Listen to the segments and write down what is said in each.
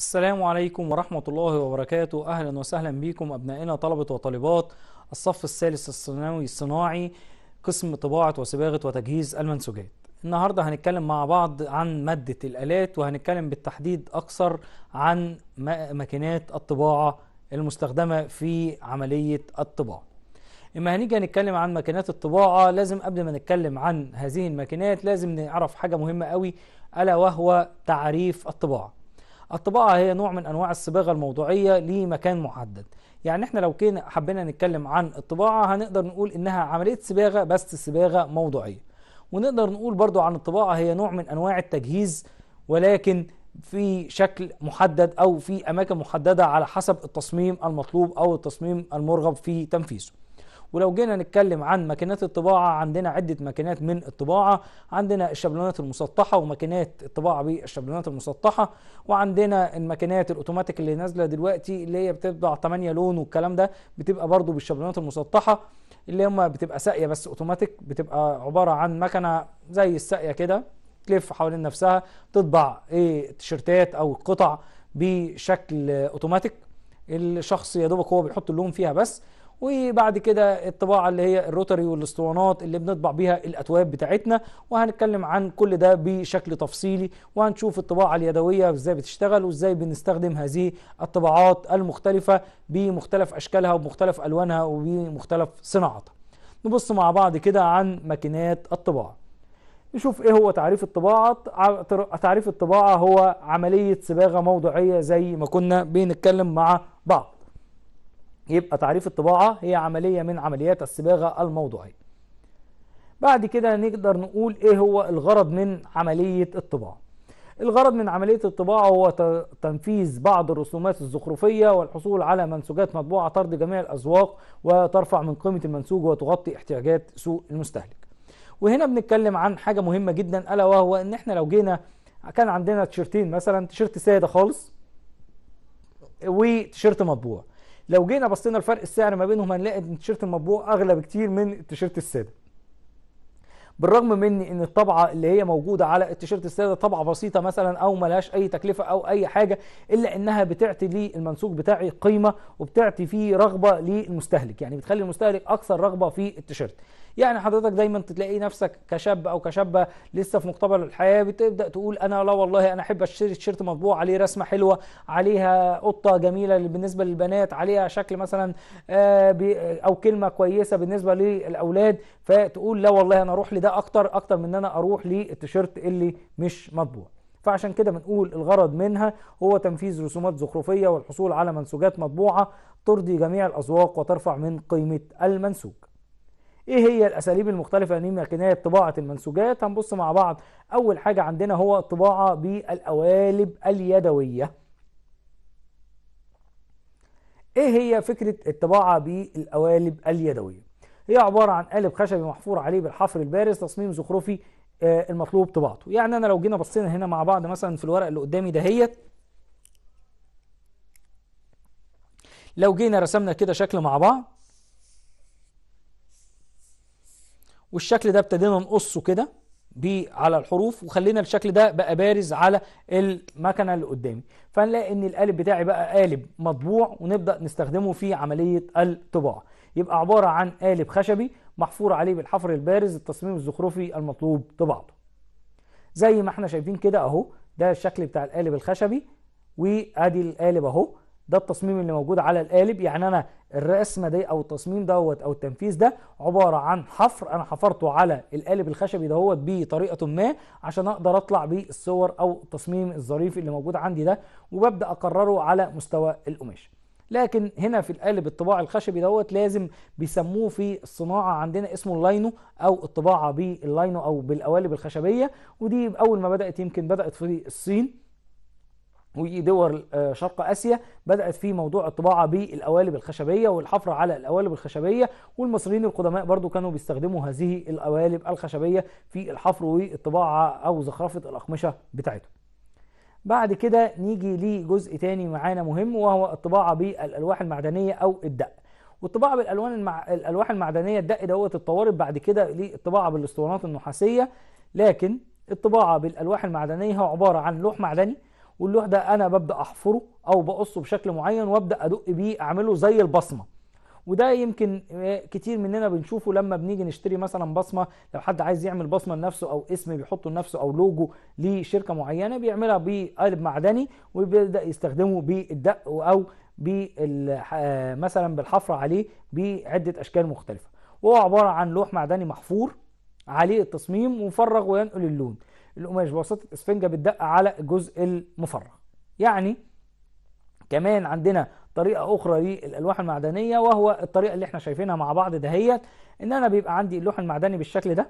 السلام عليكم ورحمة الله وبركاته أهلا وسهلا بكم أبنائنا طلبة وطالبات الصف الثالث الثانوي الصناعي قسم طباعة وصباغة وتجهيز المنسوجات النهاردة هنتكلم مع بعض عن مادة الآلات وهنتكلم بالتحديد أكثر عن ماكينات الطباعة المستخدمة في عملية الطباعة اما هنيجي هنتكلم عن ماكينات الطباعه لازم قبل ما نتكلم عن هذه الماكينات لازم نعرف حاجه مهمه قوي الا وهو تعريف الطباعه الطباعة هي نوع من أنواع الصباغة الموضوعية لمكان محدد يعني احنا لو كنا حبينا نتكلم عن الطباعة هنقدر نقول إنها عملية صباغة بس صباغة موضوعية ونقدر نقول برضو عن الطباعة هي نوع من أنواع التجهيز ولكن في شكل محدد أو في أماكن محددة على حسب التصميم المطلوب أو التصميم المرغب في تنفيذه ولو جينا نتكلم عن ماكينات الطباعه عندنا عده ماكينات من الطباعه عندنا الشابلونات المسطحه وماكينات الطباعه بالشابلونات المسطحه وعندنا الماكينات الاوتوماتيك اللي نازله دلوقتي اللي هي بتطبع 8 لون والكلام ده بتبقى برضو بالشابلونات المسطحه اللي هم بتبقى ساقيه بس اوتوماتيك بتبقى عباره عن مكنه زي الساقيه كده تلف حوالين نفسها تطبع ايه تيشرتات او قطع بشكل اوتوماتيك الشخص يا دوبك هو بيحط اللون فيها بس وبعد كده الطباعة اللي هي الروتري والاسطوانات اللي بنطبع بيها الأتواب بتاعتنا وهنتكلم عن كل ده بشكل تفصيلي وهنشوف الطباعة اليدوية ازاي بتشتغل وازاي بنستخدم هذه الطباعات المختلفة بمختلف أشكالها وبمختلف ألوانها وبمختلف صناعتها نبص مع بعض كده عن ماكينات الطباعة نشوف ايه هو تعريف الطباعة تعريف الطباعة هو عملية صباغة موضوعية زي ما كنا بنتكلم مع بعض يبقى تعريف الطباعة هي عملية من عمليات الصباغة الموضوعية بعد كده نقدر نقول ايه هو الغرض من عملية الطباعة الغرض من عملية الطباعة هو تنفيذ بعض الرسومات الزخرفية والحصول على منسوجات مطبوعة ترضي جميع الأذواق وترفع من قيمة المنسوج وتغطي احتياجات سوق المستهلك وهنا بنتكلم عن حاجة مهمة جدا ألا وهو إن إحنا لو جينا كان عندنا تيشيرتين مثلا تيشيرت سادة خالص وتيشرت مطبوع لو جينا بصينا لفرق السعر ما بينهم هنلاقي ان التيشيرت المطبوع اغلى بكتير من التيشيرت الساده بالرغم من ان الطبعه اللي هي موجوده على التيشيرت الساده طبعه بسيطه مثلا او ملهاش اي تكلفه او اي حاجه الا انها بتعطي للمنسوج بتاعي قيمه وبتعطي فيه رغبه للمستهلك يعني بتخلي المستهلك اكثر رغبه في التيشيرت يعني حضرتك دايما تلاقي نفسك كشاب او كشابه لسه في مقتبل الحياه بتبدا تقول انا لا والله انا احب اشتري تيشيرت مطبوع عليه رسمه حلوه عليها قطه جميله بالنسبه للبنات عليها شكل مثلا آه، آه، او كلمه كويسه بالنسبه للاولاد فتقول لا والله انا اروح لده اكتر اكتر من ان انا اروح للتيشيرت اللي مش مطبوع فعشان كده بنقول الغرض منها هو تنفيذ رسومات زخرفيه والحصول على منسوجات مطبوعه ترضي جميع الاذواق وترفع من قيمه المنسوج ايه هي الاساليب المختلفه يعني من كنايه طباعه المنسوجات هنبص مع بعض اول حاجه عندنا هو الطباعه بالقوالب اليدويه ايه هي فكره الطباعه بالقوالب اليدويه هي عباره عن قالب خشبي محفور عليه بالحفر البارز تصميم زخرفي آه، المطلوب طباعته يعني انا لو جينا بصينا هنا مع بعض مثلا في الورق اللي قدامي دهيت لو جينا رسمنا كده شكل مع بعض والشكل ده ابتدينا نقصه كده على الحروف وخلينا الشكل ده بقى بارز على المكنه اللي قدامي فنلاقي ان القالب بتاعي بقى قالب مطبوع ونبدا نستخدمه في عمليه الطباعه يبقى عباره عن قالب خشبي محفور عليه بالحفر البارز التصميم الزخرفي المطلوب طباعته زي ما احنا شايفين كده اهو ده الشكل بتاع القالب الخشبي وادي القالب اهو ده التصميم اللي موجود على القالب يعني انا الرسمه دي او التصميم دوت او التنفيذ ده عباره عن حفر انا حفرته على القالب الخشبي دوت بطريقه ما عشان اقدر اطلع بالصور او التصميم الظريف اللي موجود عندي ده وببدا اكرره على مستوى القماش لكن هنا في القالب الطباعي الخشبي دوت لازم بيسموه في الصناعه عندنا اسمه اللاينو او الطباعه باللاينو او بالقوالب الخشبيه ودي اول ما بدات يمكن بدات في الصين ودول آه، شرق اسيا بدات في موضوع الطباعه بالقوالب الخشبيه والحفر على القوالب الخشبيه والمصريين القدماء برضو كانوا بيستخدموا هذه القوالب الخشبيه في الحفر والطباعه او زخرفه الاقمشه بتاعتهم بعد كده نيجي لجزء تاني معانا مهم وهو الطباعه بالالواح المعدنيه او الدق والطباعه بالالوان المع... الالواح المعدنيه الدق دوت اتطورت بعد كده للطباعه بالاسطوانات النحاسيه لكن الطباعه بالالواح المعدنيه هو عباره عن لوح معدني واللوح ده انا ببدا احفره او بقصه بشكل معين وابدا ادق بيه اعمله زي البصمه وده يمكن كتير مننا بنشوفه لما بنيجي نشتري مثلا بصمه لو حد عايز يعمل بصمه لنفسه او اسم بيحطه لنفسه او لوجو لشركه معينه بيعملها بقالب معدني وبيبدا يستخدمه بالدق او مثلا بالحفر عليه بعده اشكال مختلفه وهو عباره عن لوح معدني محفور عليه التصميم ومفرغ وينقل اللون القماش بواسطه اسفنجه بتدق على الجزء المفرغ يعني كمان عندنا طريقه اخرى للالواح المعدنيه وهو الطريقه اللي احنا شايفينها مع بعض دهيت ان انا بيبقى عندي اللوح المعدني بالشكل ده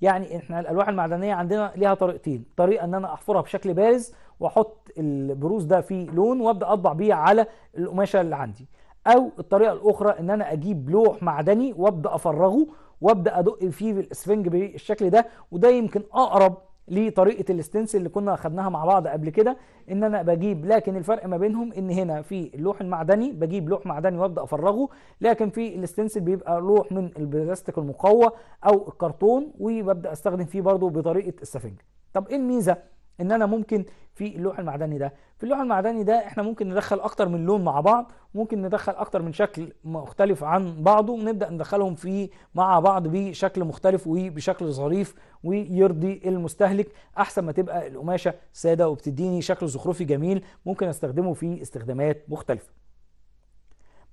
يعني احنا الالواح المعدنيه عندنا ليها طريقتين طريقه ان انا احفرها بشكل بارز واحط البروز ده في لون وابدا اطبع بيه على القماشه اللي عندي او الطريقه الاخرى ان انا اجيب لوح معدني وابدا افرغه وابدا ادق فيه الاسفنج بالشكل ده وده يمكن اقرب لطريقه الاستنسل الاستنس اللي كنا خدناها مع بعض قبل كده ان انا بجيب لكن الفرق ما بينهم ان هنا في اللوح المعدني بجيب لوح معدني وابدا افرغه لكن في الاستنسل بيبقى لوح من البلاستيك المقوى او الكرتون وببدا استخدم فيه برضو بطريقه السفنج طب ايه الميزه ان انا ممكن في اللوح المعدني ده في اللوح المعدني ده احنا ممكن ندخل اكتر من لون مع بعض ممكن ندخل اكتر من شكل مختلف عن بعضه ونبدا ندخلهم في مع بعض بشكل مختلف وبشكل ظريف ويرضي المستهلك احسن ما تبقى القماشه ساده وبتديني شكل زخرفي جميل ممكن استخدمه في استخدامات مختلفه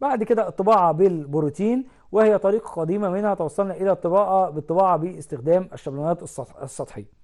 بعد كده الطباعه بالبروتين وهي طريقه قديمه منها توصلنا الى الطباعه بالطباعه باستخدام الشبلونات السطحيه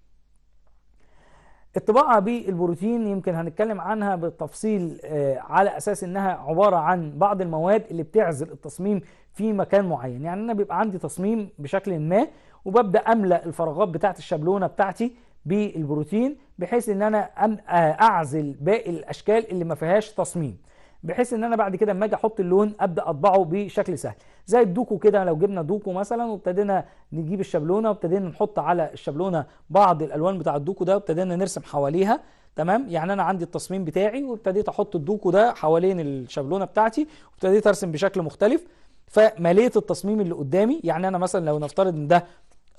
الطباعة بالبروتين يمكن هنتكلم عنها بالتفصيل آه، على أساس إنها عبارة عن بعض المواد اللي بتعزل التصميم في مكان معين يعني أنا بيبقى عندي تصميم بشكل ما وببدأ أملأ الفراغات بتاعت الشابلونة بتاعتي بالبروتين بحيث إن أنا آه، أعزل باقي الأشكال اللي ما فيهاش تصميم بحيث ان انا بعد كده اما اجي احط اللون ابدا اطبعه بشكل سهل زي الدوكو كده لو جبنا دوكو مثلا وابتدينا نجيب الشابلونه وابتدينا نحط على الشابلونه بعض الالوان بتاع الدوكو ده وابتدينا نرسم حواليها تمام يعني انا عندي التصميم بتاعي وابتديت احط الدوكو ده حوالين الشابلونه بتاعتي وابتديت ارسم بشكل مختلف فمليت التصميم اللي قدامي يعني انا مثلا لو نفترض ان ده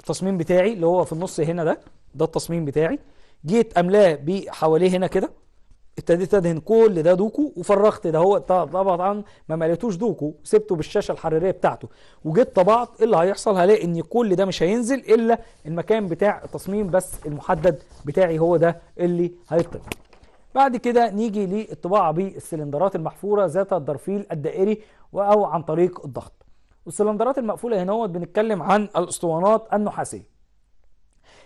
التصميم بتاعي اللي هو في النص هنا ده ده التصميم بتاعي جيت املاه بحواليه هنا كده ابتديت ادهن كل ده دوكو وفرغت ده هو طبعا ما مليتوش دوكو سبته بالشاشه الحراريه بتاعته وجيت طبعت ايه اللي هيحصل هلاقي ان كل ده مش هينزل الا المكان بتاع التصميم بس المحدد بتاعي هو ده اللي هيطلع بعد كده نيجي للطباعه بالسلندرات المحفوره ذات الدرفيل الدائري او عن طريق الضغط والسلندرات المقفوله هنا بنتكلم عن الاسطوانات النحاسيه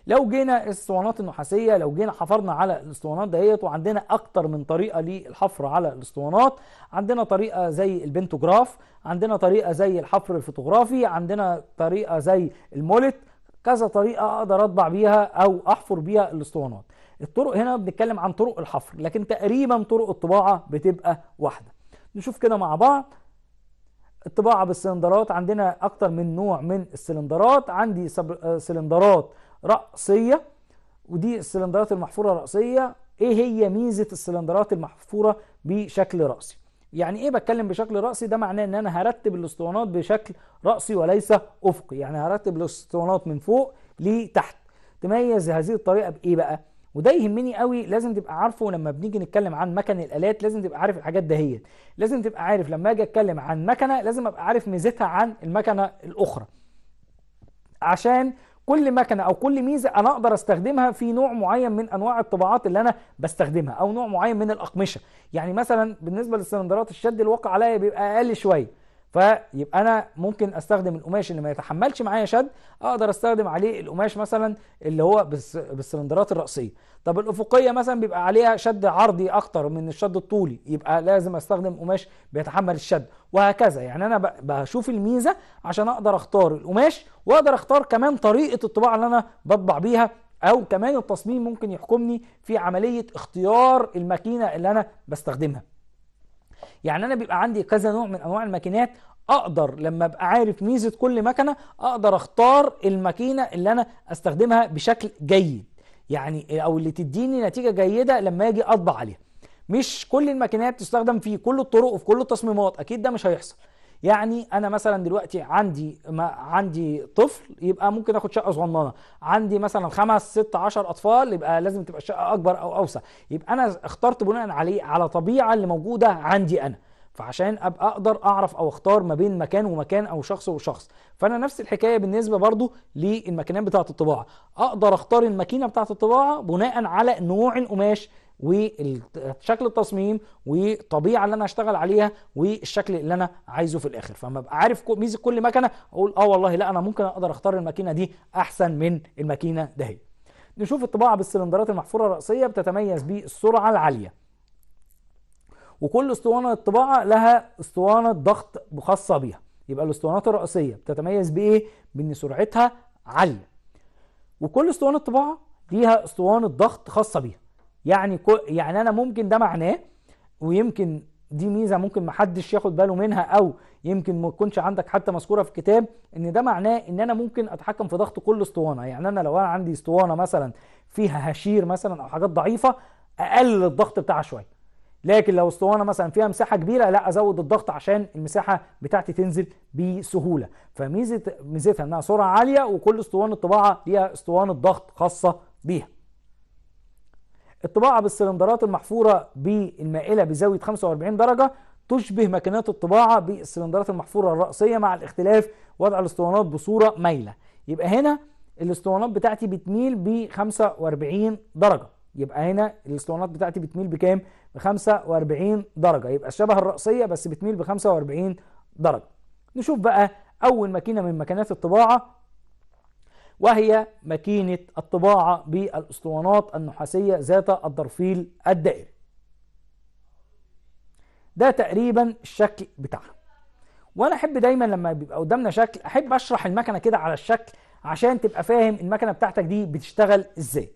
لو جينا الاسطوانات النحاسيه لو جينا حفرنا على الاسطوانات ديت وعندنا اكتر من طريقه للحفر على الاسطوانات عندنا طريقه زي البنتوجراف عندنا طريقه زي الحفر الفوتوغرافي عندنا طريقه زي المولت كذا طريقه اقدر اطبع بيها او احفر بيها الاسطوانات الطرق هنا بنتكلم عن طرق الحفر لكن تقريبا طرق الطباعه بتبقى واحده نشوف كده مع بعض الطباعه بالسلندرات عندنا اكتر من نوع من السلندرات عندي آه، سلندرات رأسية ودي السلندرات المحفورة رأسية ايه هي ميزة السلندرات المحفورة بشكل رأسي يعني ايه بتكلم بشكل رأسي ده معناه ان انا هرتب الاسطوانات بشكل رأسي وليس افقي يعني هرتب الاسطوانات من فوق لتحت تميز هذه الطريقة بايه بقى وده يهمني قوي لازم تبقى عارفه لما بنيجي نتكلم عن مكن الالات لازم تبقى عارف الحاجات دهيت لازم تبقى عارف لما اجي اتكلم عن مكنه لازم ابقى عارف ميزتها عن المكنه الاخرى عشان كل مكنه او كل ميزه انا اقدر استخدمها في نوع معين من انواع الطباعات اللي انا بستخدمها او نوع معين من الاقمشه يعني مثلا بالنسبه للسلندرات الشد الواقع عليا بيبقى اقل شويه فيبقى انا ممكن استخدم القماش اللي ما يتحملش معايا شد اقدر استخدم عليه القماش مثلا اللي هو بالسلندرات الراسيه طب الافقيه مثلا بيبقى عليها شد عرضي اكتر من الشد الطولي يبقى لازم استخدم قماش بيتحمل الشد وهكذا يعني انا بشوف الميزه عشان اقدر اختار القماش واقدر اختار كمان طريقه الطباعه اللي انا بطبع بيها او كمان التصميم ممكن يحكمني في عمليه اختيار الماكينه اللي انا بستخدمها يعني انا بيبقى عندي كذا نوع من انواع الماكينات اقدر لما ابقى عارف ميزه كل مكنه اقدر اختار الماكينه اللي انا استخدمها بشكل جيد يعني او اللي تديني نتيجه جيده لما اجي اطبع عليها مش كل الماكينات تستخدم في كل الطرق وفي كل التصميمات اكيد ده مش هيحصل يعني انا مثلا دلوقتي عندي ما عندي طفل يبقى ممكن اخد شقه صغننه عندي مثلا خمس ست عشر اطفال يبقى لازم تبقى الشقه اكبر او اوسع يبقى انا اخترت بناء عليه على طبيعه اللي موجوده عندي انا فعشان ابقى اقدر اعرف او اختار ما بين مكان ومكان او شخص وشخص فانا نفس الحكايه بالنسبه برضو للماكينات بتاعه الطباعه اقدر اختار الماكينه بتاعه الطباعه بناء على نوع القماش وشكل التصميم والطبيعه اللي انا هشتغل عليها والشكل اللي انا عايزه في الاخر فما ابقى عارف ميزه كل مكنه اقول اه والله لا انا ممكن اقدر اختار الماكينه دي احسن من الماكينه دهي نشوف الطباعه بالسلندرات المحفوره الراسيه بتتميز بالسرعه العاليه وكل اسطوانه الطباعه لها اسطوانه ضغط خاصه بيها يبقى الاسطوانات الرئيسيه بتتميز بايه بان سرعتها عاليه وكل اسطوانه طباعه ليها اسطوانه ضغط خاصه بيها يعني يعني انا ممكن ده معناه ويمكن دي ميزه ممكن محدش ياخد باله منها او يمكن ما تكونش عندك حتى مذكوره في الكتاب ان ده معناه ان انا ممكن اتحكم في ضغط كل اسطوانه يعني انا لو انا عندي اسطوانه مثلا فيها هشير مثلا او حاجات ضعيفه اقلل الضغط بتاعها شويه لكن لو اسطوانه مثلا فيها مساحه كبيره لا ازود الضغط عشان المساحه بتاعتي تنزل بسهوله فميزه ميزتها انها سرعه عاليه وكل اسطوانه طباعه ليها اسطوانه ضغط خاصه بيها الطباعة بالسلندرات المحفورة بالمائلة بزاوية 45 درجة تشبه ماكينات الطباعة بالسلندرات المحفورة الرأسية مع الاختلاف وضع الاسطوانات بصورة مايلة يبقى هنا الاسطوانات بتاعتي بتميل ب 45 درجة يبقى هنا الاسطوانات بتاعتي بتميل بكام؟ ب 45 درجة يبقى شبه الرأسية بس بتميل ب 45 درجة نشوف بقى أول ماكينة من ماكينات الطباعة وهي ماكينة الطباعة بالأسطوانات النحاسية ذات الضرفيل الدائري ده تقريبا الشكل بتاعها وانا احب دايما لما بيبقى قدامنا شكل احب اشرح المكنه كده على الشكل عشان تبقى فاهم المكنه بتاعتك دي بتشتغل ازاي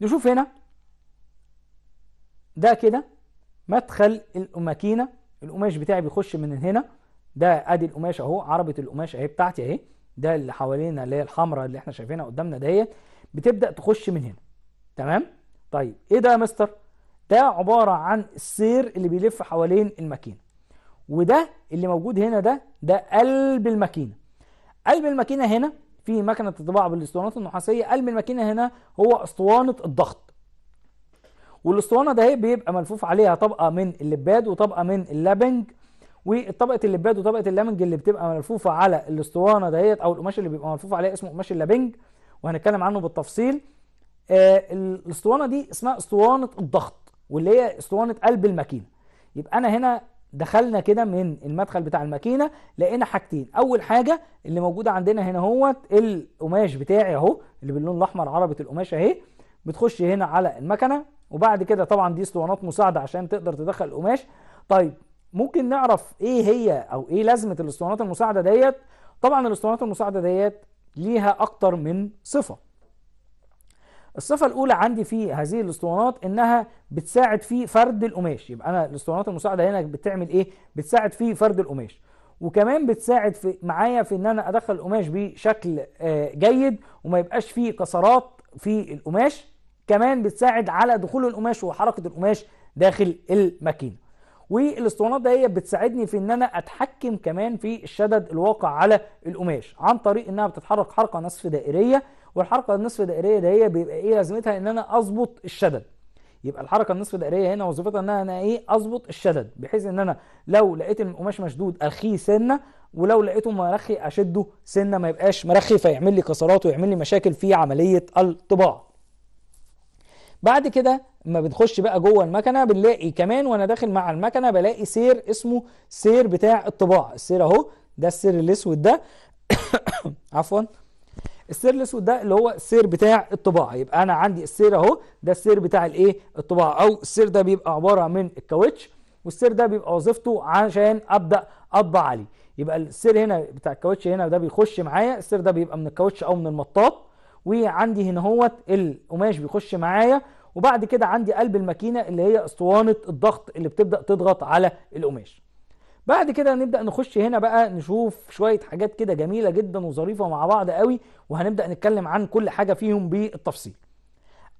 نشوف هنا ده كده مدخل الماكينه القماش بتاعي بيخش من هنا ده ادي القماش اهو عربه القماش اهي بتاعتي اهي ده اللي حوالينا اللي هي الحمراء اللي احنا شايفينها قدامنا ديت بتبدا تخش من هنا تمام طيب ايه ده يا مستر ده عباره عن السير اللي بيلف حوالين الماكينه وده اللي موجود هنا ده ده قلب الماكينه قلب الماكينه هنا في مكنه الطباعه بالاسطوانات النحاسيه قلب الماكينه هنا هو اسطوانه الضغط والاسطوانه ده بيبقى ملفوف عليها طبقه من اللباد وطبقه من اللابنج والطبقه اللباد وطبقه اللامنج اللي بتبقى ملفوفه على الاسطوانه ديت او القماش اللي بيبقى ملفوف عليه اسمه قماش اللابنج وهنتكلم عنه بالتفصيل آه الاسطوانه دي اسمها اسطوانه الضغط واللي هي اسطوانه قلب الماكينه يبقى انا هنا دخلنا كده من المدخل بتاع الماكينه لقينا حاجتين اول حاجه اللي موجوده عندنا هنا اهوت القماش بتاعي اهو اللي باللون الاحمر عربه القماش اهي بتخش هنا على المكنه وبعد كده طبعا دي اسطوانات مساعده عشان تقدر تدخل القماش طيب ممكن نعرف ايه هي او ايه لازمه الاسطوانات المساعده ديت طبعا الاسطوانات المساعده ديت ليها اكتر من صفه الصفة الأولى عندي في هذه الأسطوانات إنها بتساعد في فرد القماش، يبقى أنا الأسطوانات المساعدة هنا بتعمل إيه؟ بتساعد في فرد القماش، وكمان بتساعد في معايا في إن أنا أدخل القماش بشكل آه، جيد وما يبقاش فيه كسرات في القماش، كمان بتساعد على دخول القماش وحركة القماش داخل الماكينة. والاسطوانات ده هي بتساعدني في ان انا اتحكم كمان في الشدد الواقع على القماش عن طريق انها بتتحرك حركه نصف دائريه والحركه النصف دائريه ده هي بيبقى ايه لازمتها ان انا اظبط الشدد يبقى الحركه النصف دائريه هنا وظيفتها ان انا ايه اظبط الشدد بحيث ان انا لو لقيت القماش مشدود ارخيه سنه ولو لقيته مرخي اشده سنه ما يبقاش مرخي فيعمل لي كسرات ويعمل لي مشاكل في عمليه الطباعه بعد كده ما بنخش بقى جوه المكنه بنلاقي كمان وانا داخل مع المكنه بلاقي سير اسمه سير بتاع الطباع السير اهو ده السير الاسود ده عفوا السير الاسود ده اللي هو السير بتاع الطباعه يبقى انا عندي السير اهو ده السير بتاع الايه الطباعه او السير ده بيبقى عباره من الكاوتش والسير ده بيبقى وظيفته عشان ابدا اطبع عليه يبقى السير هنا بتاع الكاوتش هنا ده بيخش معايا السير ده بيبقى من الكاوتش او من المطاط وعندي هنا هوت القماش بيخش معايا وبعد كده عندي قلب الماكينه اللي هي اسطوانه الضغط اللي بتبدا تضغط على القماش بعد كده نبدا نخش هنا بقى نشوف شويه حاجات كده جميله جدا وظريفه مع بعض قوي وهنبدا نتكلم عن كل حاجه فيهم بالتفصيل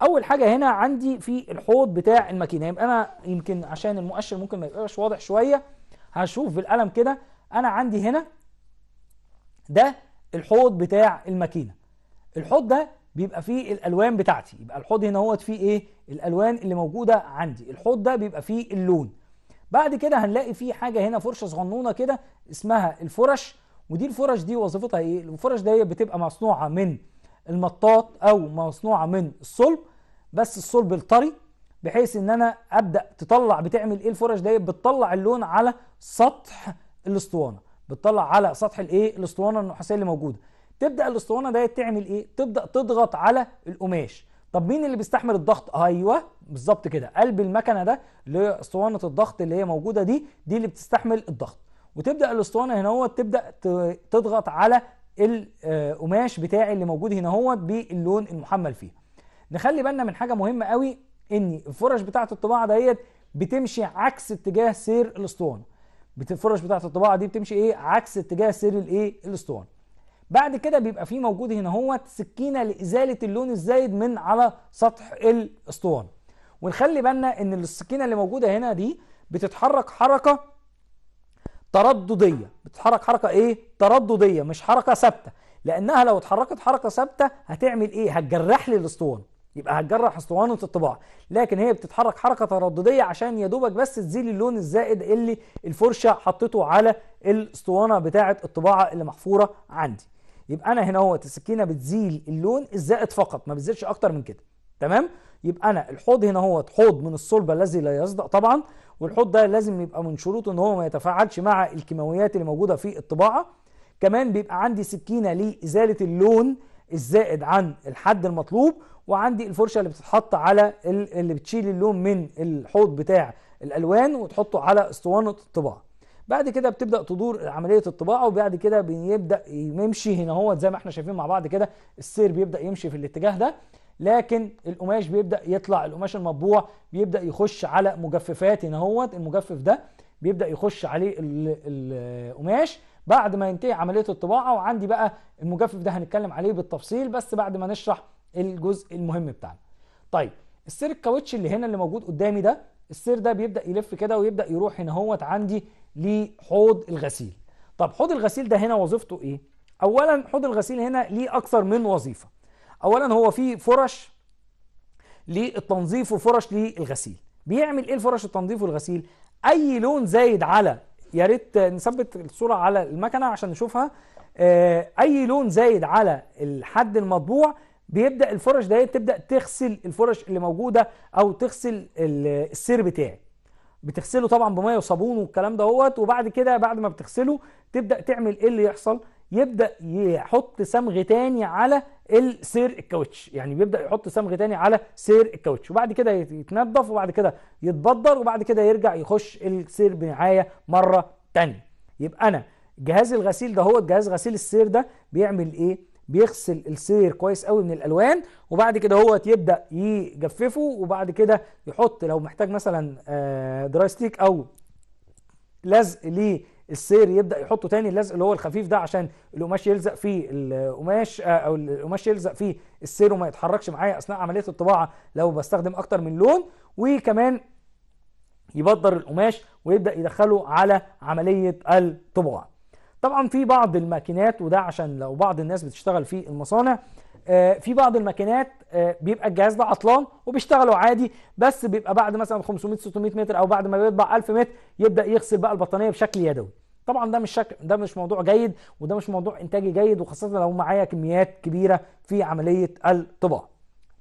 اول حاجه هنا عندي في الحوض بتاع الماكينه يبقى انا يمكن عشان المؤشر ممكن ما يبقاش واضح شويه هشوف بالقلم كده انا عندي هنا ده الحوض بتاع الماكينه الحوض ده بيبقى فيه الالوان بتاعتي يبقى الحوض هنا اهوت فيه ايه الالوان اللي موجوده عندي الحوض ده بيبقى فيه اللون بعد كده هنلاقي فيه حاجه هنا فرشه صغنونه كده اسمها الفرش ودي الفرش دي وظيفتها ايه الفرش دي بتبقى مصنوعه من المطاط او مصنوعه من الصلب بس الصلب الطري بحيث ان انا ابدا تطلع بتعمل ايه الفرش ده بتطلع اللون على سطح الاسطوانه بتطلع على سطح الايه الاسطوانه النحاسيه اللي موجوده تبدا الاسطوانه ديت تعمل ايه تبدا تضغط على القماش طب مين اللي بيستحمل الضغط ايوه بالظبط كده قلب المكنه ده اللي هي اسطوانه الضغط اللي هي موجوده دي دي اللي بتستحمل الضغط وتبدا الاسطوانه هنا هو تبدا تضغط على القماش بتاعي اللي موجود هنا هو باللون المحمل فيه نخلي بالنا من حاجه مهمه قوي ان الفرش بتاعه الطباعه ديت بتمشي عكس اتجاه سير الاسطوانه الفرش بتاعه الطباعه دي بتمشي ايه عكس اتجاه سير الايه الاسطوانه بعد كده بيبقى فيه موجود هنا هو سكينه لازاله اللون الزايد من على سطح الاسطوانه ونخلي بالنا ان السكينه اللي موجوده هنا دي بتتحرك حركه تردديه بتتحرك حركه ايه تردديه مش حركه ثابته لانها لو اتحركت حركه ثابته هتعمل ايه هتجرح لي الاسطوانه يبقى هتجرح اسطوانه الطباعه لكن هي بتتحرك حركه تردديه عشان يا دوبك بس تزيل اللون الزائد اللي الفرشه حطته على الاسطوانه بتاعه الطباعه اللي محفوره عندي يبقى انا هنا اهوت السكينه بتزيل اللون الزائد فقط ما بتزيلش اكتر من كده تمام يبقى انا الحوض هنا اهوت حوض من الصلب الذي لا يصدأ طبعا والحوض ده لازم يبقى من شروطه ان هو ما يتفاعلش مع الكيماويات اللي موجوده في الطباعه كمان بيبقى عندي سكينه لازاله اللون الزائد عن الحد المطلوب وعندي الفرشه اللي بتتحط على اللي بتشيل اللون من الحوض بتاع الالوان وتحطه على اسطوانه الطباعه بعد كده بتبدا تدور عمليه الطباعه وبعد كده بيبدا يمشي هنا هو زي ما احنا شايفين مع بعض كده السير بيبدا يمشي في الاتجاه ده لكن القماش بيبدا يطلع القماش المطبوع بيبدا يخش على مجففات هنا اهوت المجفف ده بيبدا يخش عليه القماش بعد ما ينتهي عمليه الطباعه وعندي بقى المجفف ده هنتكلم عليه بالتفصيل بس بعد ما نشرح الجزء المهم بتاعنا طيب السير الكاوتش اللي هنا اللي موجود قدامي ده السير ده بيبدا يلف كده ويبدا يروح هنا اهوت عندي لحوض الغسيل طب حوض الغسيل ده هنا وظيفته ايه اولا حوض الغسيل هنا ليه اكثر من وظيفه اولا هو فيه فرش للتنظيف وفرش للغسيل بيعمل ايه الفرش التنظيف والغسيل اي لون زايد على يا ريت نثبت الصوره على المكنه عشان نشوفها آه، اي لون زايد على الحد المطبوع بيبدا الفرش ده تبدا تغسل الفرش اللي موجوده او تغسل السير بتاعي بتغسله طبعا بميه وصابون والكلام دوت وبعد كده بعد ما بتغسله تبدا تعمل ايه اللي يحصل يبدا يحط صمغ تاني على السير الكاوتش يعني بيبدا يحط صمغ تاني على سير الكاوتش وبعد كده يتنضف وبعد كده يتبدر وبعد كده يرجع يخش السير بنعايه مره تانية يبقى انا جهاز الغسيل ده هو جهاز غسيل السير ده بيعمل ايه بيغسل السير كويس قوي من الالوان وبعد كده هو يبدا يجففه وبعد كده يحط لو محتاج مثلا دراي آه، ستيك او لزق للسير يبدا يحطه تاني اللزق اللي هو الخفيف ده عشان القماش يلزق فيه القماش آه، او القماش يلزق فيه السير وما يتحركش معايا اثناء عمليه الطباعه لو بستخدم اكتر من لون وكمان يبدر القماش ويبدا يدخله على عمليه الطباعه طبعا في بعض الماكينات وده عشان لو بعض الناس بتشتغل في المصانع آه، في بعض الماكينات آه، بيبقى الجهاز ده عطلان وبيشتغلوا عادي بس بيبقى بعد مثلا 500 600 متر او بعد ما بيطبع 1000 متر يبدا يغسل بقى البطانيه بشكل يدوي طبعا ده مش شك... ده مش موضوع جيد وده مش موضوع انتاجي جيد وخاصه لو معايا كميات كبيره في عمليه الطباعه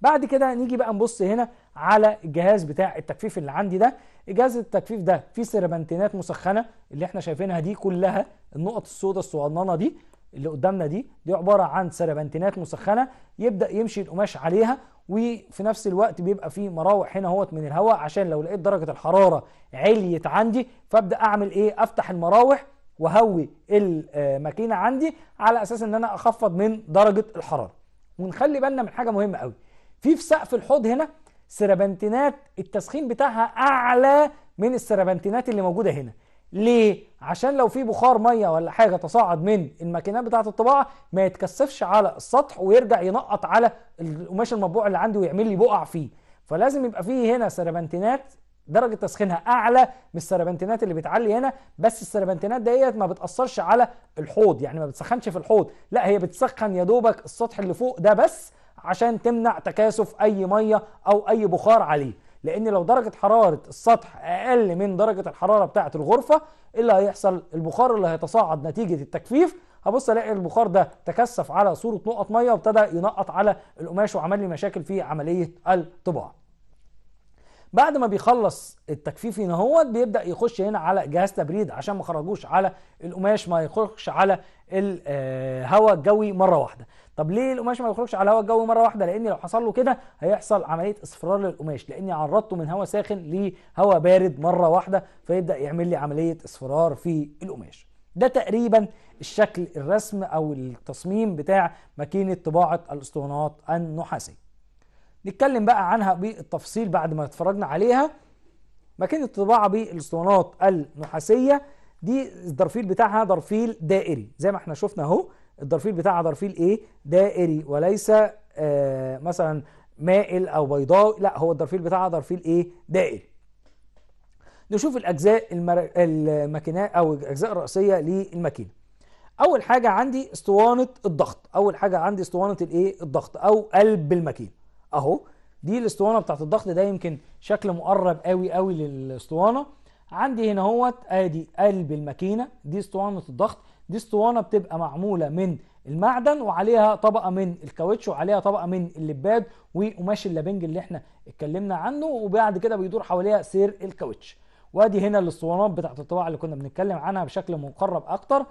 بعد كده نيجي بقى نبص هنا على الجهاز بتاع التكفيف اللي عندي ده جهاز التكفيف ده فيه سيربنتينات مسخنه اللي احنا شايفينها دي كلها النقط السوداء الصغننه دي اللي قدامنا دي دي عباره عن سربنتينات مسخنه يبدا يمشي القماش عليها وفي نفس الوقت بيبقى فيه مراوح هنا اهوت من الهواء عشان لو لقيت درجه الحراره عليت عندي فابدا اعمل ايه افتح المراوح وهوي الماكينه عندي على اساس ان انا اخفض من درجه الحراره ونخلي بالنا من حاجه مهمه قوي في في سقف الحوض هنا سيرابنتينات التسخين بتاعها اعلى من السيرابنتينات اللي موجوده هنا ليه عشان لو في بخار ميه ولا حاجه تصاعد من الماكينات بتاعه الطباعه ما يتكثفش على السطح ويرجع ينقط على القماش المطبوع اللي عندي ويعمل لي بقع فيه فلازم يبقى فيه هنا سيرابنتينات درجه تسخينها اعلى من السربنتينات اللي بتعلي هنا بس السربنتينات ديت ما بتاثرش على الحوض يعني ما بتسخنش في الحوض لا هي بتسخن يا دوبك السطح اللي فوق ده بس عشان تمنع تكاثف اي ميه او اي بخار عليه لان لو درجه حراره السطح اقل من درجه الحراره بتاعه الغرفه ايه اللي هيحصل البخار اللي هيتصاعد نتيجه التجفيف هبص الاقي البخار ده تكثف على صوره نقط ميه وابتدى ينقط على القماش وعمل لي مشاكل في عمليه الطباعه بعد ما بيخلص التكفيف هنا هو بيبدا يخش هنا على جهاز تبريد عشان ما خرجوش على القماش ما يخرجش على الهواء آه، الجوي مره واحده طب ليه القماش ما بيخرجش على الهواء الجوي مره واحده لان لو حصل له كده هيحصل عمليه اصفرار للقماش لاني عرضته من هواء ساخن لهواء بارد مره واحده فيبدا يعمل لي عمليه اصفرار في القماش ده تقريبا الشكل الرسم او التصميم بتاع ماكينه طباعه الاسطوانات النحاسيه نتكلم بقى عنها بالتفصيل بعد ما اتفرجنا عليها ماكينه الطباعه بالاسطوانات النحاسيه دي الضرفيل بتاعها ضرفيل دائري زي ما احنا شفنا اهو الضرفيل بتاعها ضرفيل ايه دائري وليس آه مثلا مائل او بيضاوي لا هو الضرفيل بتاعها ضرفيل ايه دائري نشوف الاجزاء المر... الماكينات او الاجزاء الرئيسيه للماكينه اول حاجه عندي اسطوانه الضغط اول حاجه عندي اسطوانه الايه الضغط او قلب الماكينه اهو دي الاسطوانه بتاعت الضغط ده يمكن شكل مقرب قوي قوي للاسطوانه عندي هنا اهوت ادي قلب الماكينه دي اسطوانه الضغط دي اسطوانه بتبقى معموله من المعدن وعليها طبقه من الكاوتش وعليها طبقه من اللباد وقماش اللابنج اللي احنا اتكلمنا عنه وبعد كده بيدور حواليها سير الكاوتش وادي هنا الاسطوانات بتاعت الطباعه اللي كنا بنتكلم عنها بشكل مقرب اكتر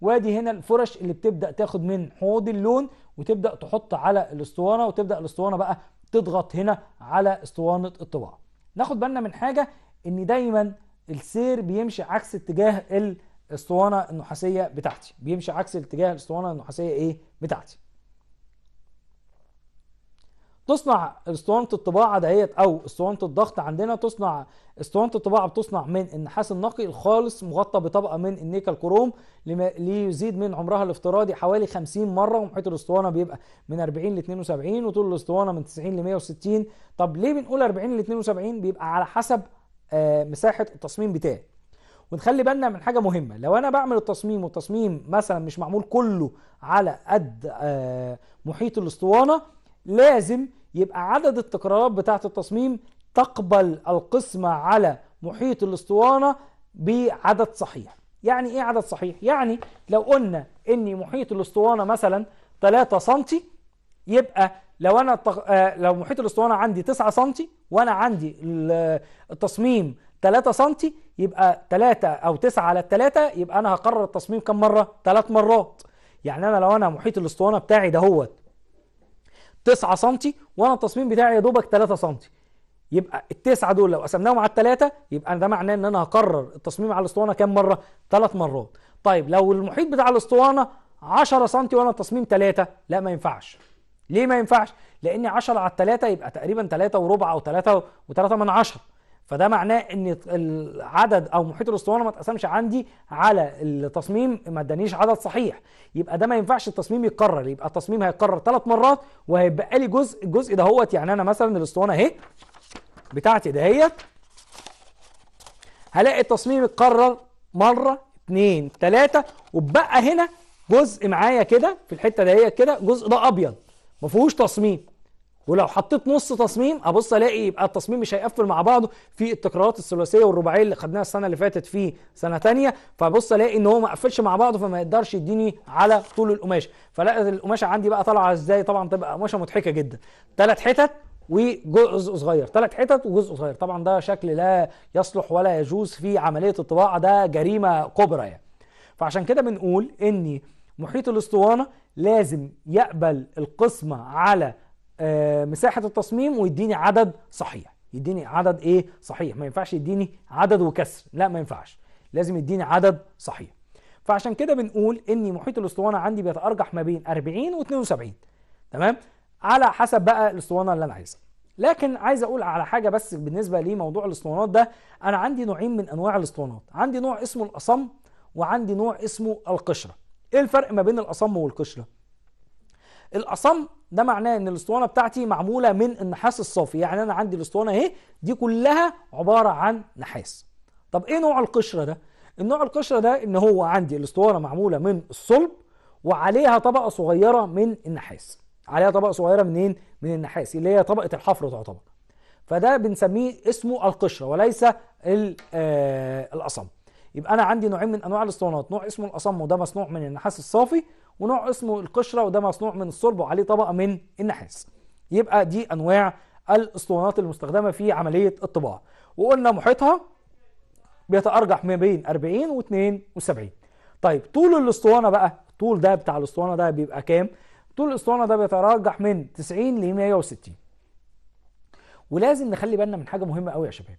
وادي هنا الفرش اللي بتبدا تاخد من حوض اللون وتبدا تحط على الاسطوانه وتبدا الاسطوانه بقى تضغط هنا على اسطوانه الطباعه ناخد بالنا من حاجه ان دايما السير بيمشي عكس اتجاه الاسطوانه النحاسيه بتاعتي بيمشي عكس اتجاه الاسطوانه النحاسيه ايه بتاعتي تصنع اسطوانه الطباعه دهيت او اسطوانه الضغط عندنا تصنع اسطوانه الطباعه بتصنع من النحاس النقي الخالص مغطى بطبقه من النيكل كروم ليزيد من عمرها الافتراضي حوالي 50 مره ومحيط الاسطوانه بيبقى من 40 ل 72 وطول الاسطوانه من 90 ل 160 طب ليه بنقول 40 ل 72 بيبقى على حسب آه، مساحه التصميم بتاعي ونخلي بالنا من حاجه مهمه لو انا بعمل التصميم والتصميم مثلا مش معمول كله على قد آه، محيط الاسطوانه لازم يبقى عدد التكرارات بتاعه التصميم تقبل القسمه على محيط الاسطوانه بعدد صحيح يعني ايه عدد صحيح يعني لو قلنا ان محيط الاسطوانه مثلا 3 سم يبقى لو انا التق... آه، لو محيط الاسطوانه عندي 9 سم وانا عندي التصميم 3 سم يبقى 3 او 9 على 3 يبقى انا هقرر التصميم كم مره؟ 3 مرات يعني انا لو انا محيط الاسطوانه بتاعي دهوت 9 سم وانا التصميم بتاعي يا دوبك 3 سم يبقى التسعه دول لو قسمناهم على الثلاثه يبقى ده معناه ان انا هكرر التصميم على الاسطوانه كام مره؟ ثلاث مرات. طيب لو المحيط بتاع الاسطوانه 10 سم وانا التصميم 3 لا ما ينفعش. ليه ما ينفعش؟ لان 10 على 3 يبقى تقريبا 3 وربع او 3 و3 من 10 فده معناه ان العدد او محيط الاسطوانه ما اتقسمش عندي على التصميم ما ادانيش عدد صحيح يبقى ده ما ينفعش التصميم يتكرر يبقى التصميم هيتكرر ثلاث مرات وهيبقى لي جزء الجزء دهوت يعني انا مثلا الاسطوانه اهي بتاعتي دهيت هلاقي التصميم اتكرر مره اتنين تلاته وبقى هنا جزء معايا كده في الحته دهيت كده جزء ده ابيض ما فيهوش تصميم ولو حطيت نص تصميم ابص الاقي يبقى التصميم مش هيقفل مع بعضه في التكرارات الثلاثيه والرباعيه اللي خدناها السنه اللي فاتت في سنه ثانيه فابص الاقي ان هو ما قفلش مع بعضه فما يقدرش يديني على طول القماشه فلا القماشه عندي بقى طالعه ازاي طبعا تبقى قماشه مضحكه جدا ثلاث حتت وجزء صغير ثلاث حتت وجزء صغير طبعا ده شكل لا يصلح ولا يجوز في عمليه الطباعه ده جريمه كبرى يعني فعشان كده بنقول ان محيط الاسطوانه لازم يقبل القسمة على آه، مساحة التصميم ويديني عدد صحيح يديني عدد ايه صحيح ما ينفعش يديني عدد وكسر لا ما ينفعش لازم يديني عدد صحيح فعشان كده بنقول ان محيط الاسطوانه عندي بيتارجح ما بين 40 و 72 تمام على حسب بقى الاسطوانه اللي انا عايزها لكن عايز اقول على حاجه بس بالنسبه لموضوع الاسطوانات ده انا عندي نوعين من انواع الاسطوانات عندي نوع اسمه الاصم وعندي نوع اسمه القشره ايه الفرق ما بين الاصم والقشره الاصم ده معناه ان الاسطوانه بتاعتي معموله من النحاس الصافي يعني انا عندي الاسطوانه اهي دي كلها عباره عن نحاس طب ايه نوع القشره ده النوع القشره ده ان هو عندي الاسطوانه معموله من الصلب وعليها طبقه صغيره من النحاس عليها طبقه صغيره منين من النحاس اللي هي طبقه الحفر تعتبر فده بنسميه اسمه القشره وليس آه، الاصم يبقى انا عندي نوعين من انواع الاسطوانات نوع اسمه الاصم وده مصنوع من النحاس الصافي ونوع اسمه القشره وده مصنوع من الصلب وعليه طبقه من النحاس يبقى دي انواع الاسطوانات المستخدمه في عمليه الطباعه وقلنا محيطها بيتارجح ما بين 40 و 72 طيب طول الاسطوانه بقى الطول ده بتاع الاسطوانه ده بيبقى كام طول الاسطوانه ده بيتراجح من 90 ل 160 ولازم نخلي بالنا من حاجه مهمه قوي يا شباب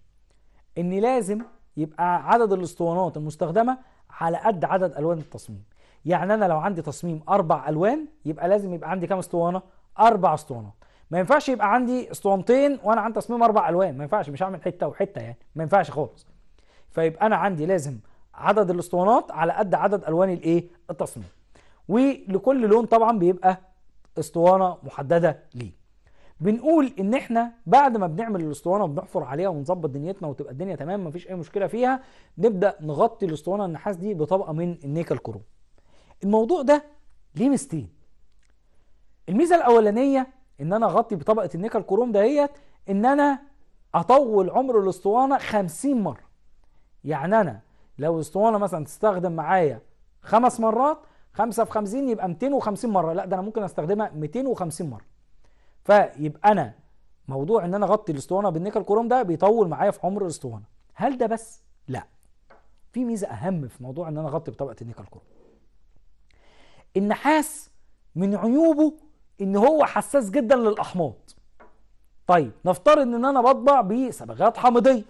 ان لازم يبقى عدد الاسطوانات المستخدمة على قد عدد ألوان التصميم يعني أنا لو عندي تصميم أربع ألوان يبقى لازم يبقى عندي كام اسطوانة؟ أربع اسطوانات ما ينفعش يبقى عندي اسطوانتين وأنا عندي تصميم أربع ألوان ما ينفعش مش هعمل حتة وحتة يعني ما ينفعش خالص فيبقى أنا عندي لازم عدد الاسطوانات على قد عدد ألوان الإيه؟ التصميم ولكل لون طبعا بيبقى اسطوانة محددة ليه بنقول ان احنا بعد ما بنعمل الاسطوانه وبنحفر عليها ونظبط دنيتنا وتبقى الدنيا تمام مفيش اي مشكله فيها نبدا نغطي الاسطوانه النحاس دي بطبقه من النيكل كروم الموضوع ده ليه ميزتين الميزه الاولانيه ان انا اغطي بطبقه النيكل كروم دهيت ان انا اطول عمر الاسطوانه 50 مره يعني انا لو اسطوانه مثلا تستخدم معايا خمس مرات خمسة في 50 يبقى 250 مره لا ده انا ممكن استخدمها 250 مره فيبقى انا موضوع ان انا اغطي الاسطوانه بالنيكل كروم ده بيطول معايا في عمر الاسطوانه هل ده بس لا في ميزه اهم في موضوع ان انا اغطي بطبقه النيكل كروم النحاس من عيوبه ان هو حساس جدا للاحماض طيب نفترض ان انا بطبع بصبغات حامضيه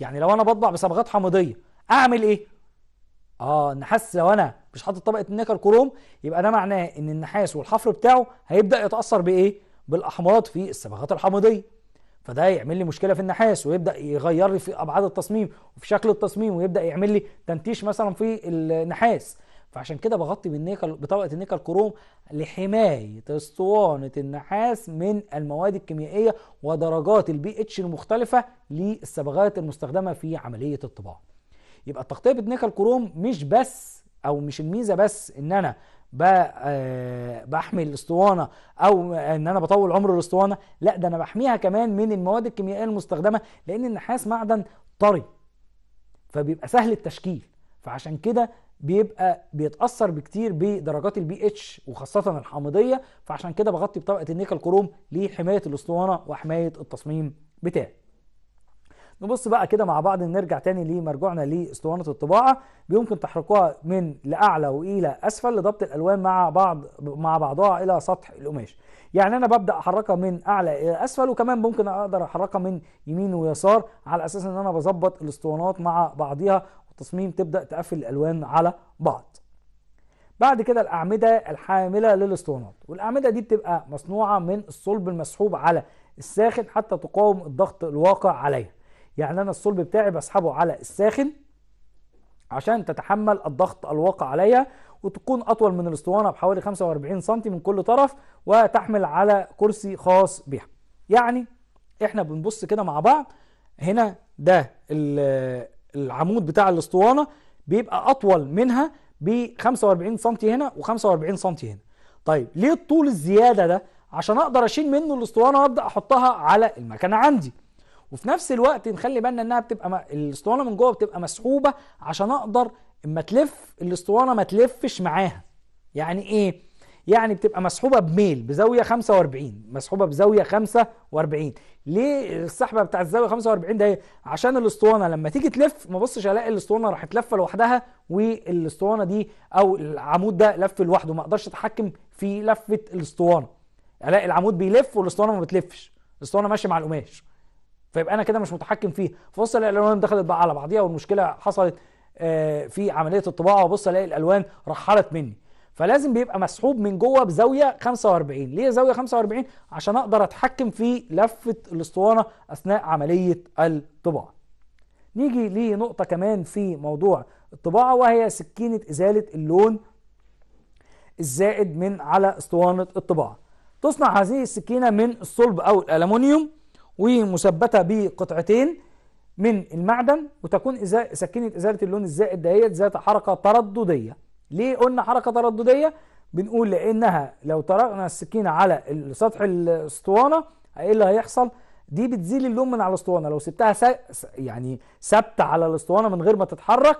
يعني لو انا بطبع بصبغات حامضيه اعمل ايه اه النحاس لو انا مش حاطط طبقه النيكل كروم يبقى ده معناه ان النحاس والحفر بتاعه هيبدا يتاثر بايه بالاحماض في الصبغات الحمضيه فده يعمل لي مشكله في النحاس ويبدا يغير لي في ابعاد التصميم وفي شكل التصميم ويبدا يعمل لي تنتيش مثلا في النحاس فعشان كده بغطي بالنيكل بطبقه النيكل كروم لحمايه اسطوانه النحاس من المواد الكيميائيه ودرجات البي اتش المختلفه للصبغات المستخدمه في عمليه الطباعه. يبقى التغطيه بالنيكل كروم مش بس او مش الميزه بس ان انا آه، بحمي الاسطوانه او ان انا بطول عمر الاسطوانه لا ده انا بحميها كمان من المواد الكيميائيه المستخدمه لان النحاس معدن طري فبيبقى سهل التشكيل فعشان كده بيبقى بيتاثر بكتير بدرجات البي اتش وخاصه الحامضيه فعشان كده بغطي بطبقه النيكل كروم لحمايه الاسطوانه وحمايه التصميم بتاعي نبص بقى كده مع بعض نرجع تاني لمرجوعنا لاسطوانه الطباعه بيمكن تحركها من لاعلى والى اسفل لضبط الالوان مع بعض مع بعضها الى سطح القماش يعني انا ببدا احركها من اعلى الى اسفل وكمان ممكن اقدر احركها من يمين ويسار على اساس ان انا بظبط الاسطوانات مع بعضها والتصميم تبدا تقفل الالوان على بعض بعد كده الأعمدة الحاملة للاسطوانات والأعمدة دي بتبقى مصنوعة من الصلب المسحوب على الساخن حتى تقاوم الضغط الواقع عليها يعني انا الصلب بتاعي بسحبه على الساخن عشان تتحمل الضغط الواقع عليها وتكون اطول من الاسطوانه بحوالي 45 سم من كل طرف وتحمل على كرسي خاص بها يعني احنا بنبص كده مع بعض هنا ده العمود بتاع الاسطوانه بيبقى اطول منها ب 45 سم هنا و45 سم هنا طيب ليه الطول الزياده ده عشان اقدر اشيل منه الاسطوانه وابدا احطها على المكنه عندي وفي نفس الوقت نخلي بالنا انها بتبقى الاسطوانه من جوه بتبقى مسحوبه عشان اقدر اما تلف الاسطوانه ما تلفش معاها يعني ايه يعني بتبقى مسحوبه بميل بزاويه 45 مسحوبه بزاويه 45 ليه السحبه بتاع الزاويه 45 ده إيه؟ عشان الاسطوانه لما تيجي تلف ما بصش الاقي الاسطوانه راحت لفه لوحدها والاسطوانه دي او العمود ده لف لوحده ما اقدرش اتحكم في لفه الاسطوانه الاقي العمود بيلف والاسطوانه ما بتلفش الاسطوانه ماشيه مع القماش فيبقى انا كده مش متحكم فيه فبص الاقي الالوان دخلت بقى على بعضيها والمشكله حصلت آه، في عمليه الطباعه وبص الاقي الالوان رحلت مني فلازم بيبقى مسحوب من جوه بزاويه 45 ليه زاويه 45 عشان اقدر اتحكم في لفه الاسطوانه اثناء عمليه الطباعه نيجي لنقطه كمان في موضوع الطباعه وهي سكينه ازاله اللون الزائد من على اسطوانه الطباعه تصنع هذه السكينه من الصلب او الالومنيوم ومثبتة بقطعتين من المعدن وتكون إزا... سكينة إزالة اللون الزائد دهيت ذات حركة ترددية ليه قلنا حركة ترددية؟ بنقول لأنها لو طرقنا السكينة على سطح الأسطوانة إيه اللي هيحصل؟ دي بتزيل اللون من على الأسطوانة لو سبتها س... يعني ثابتة على الأسطوانة من غير ما تتحرك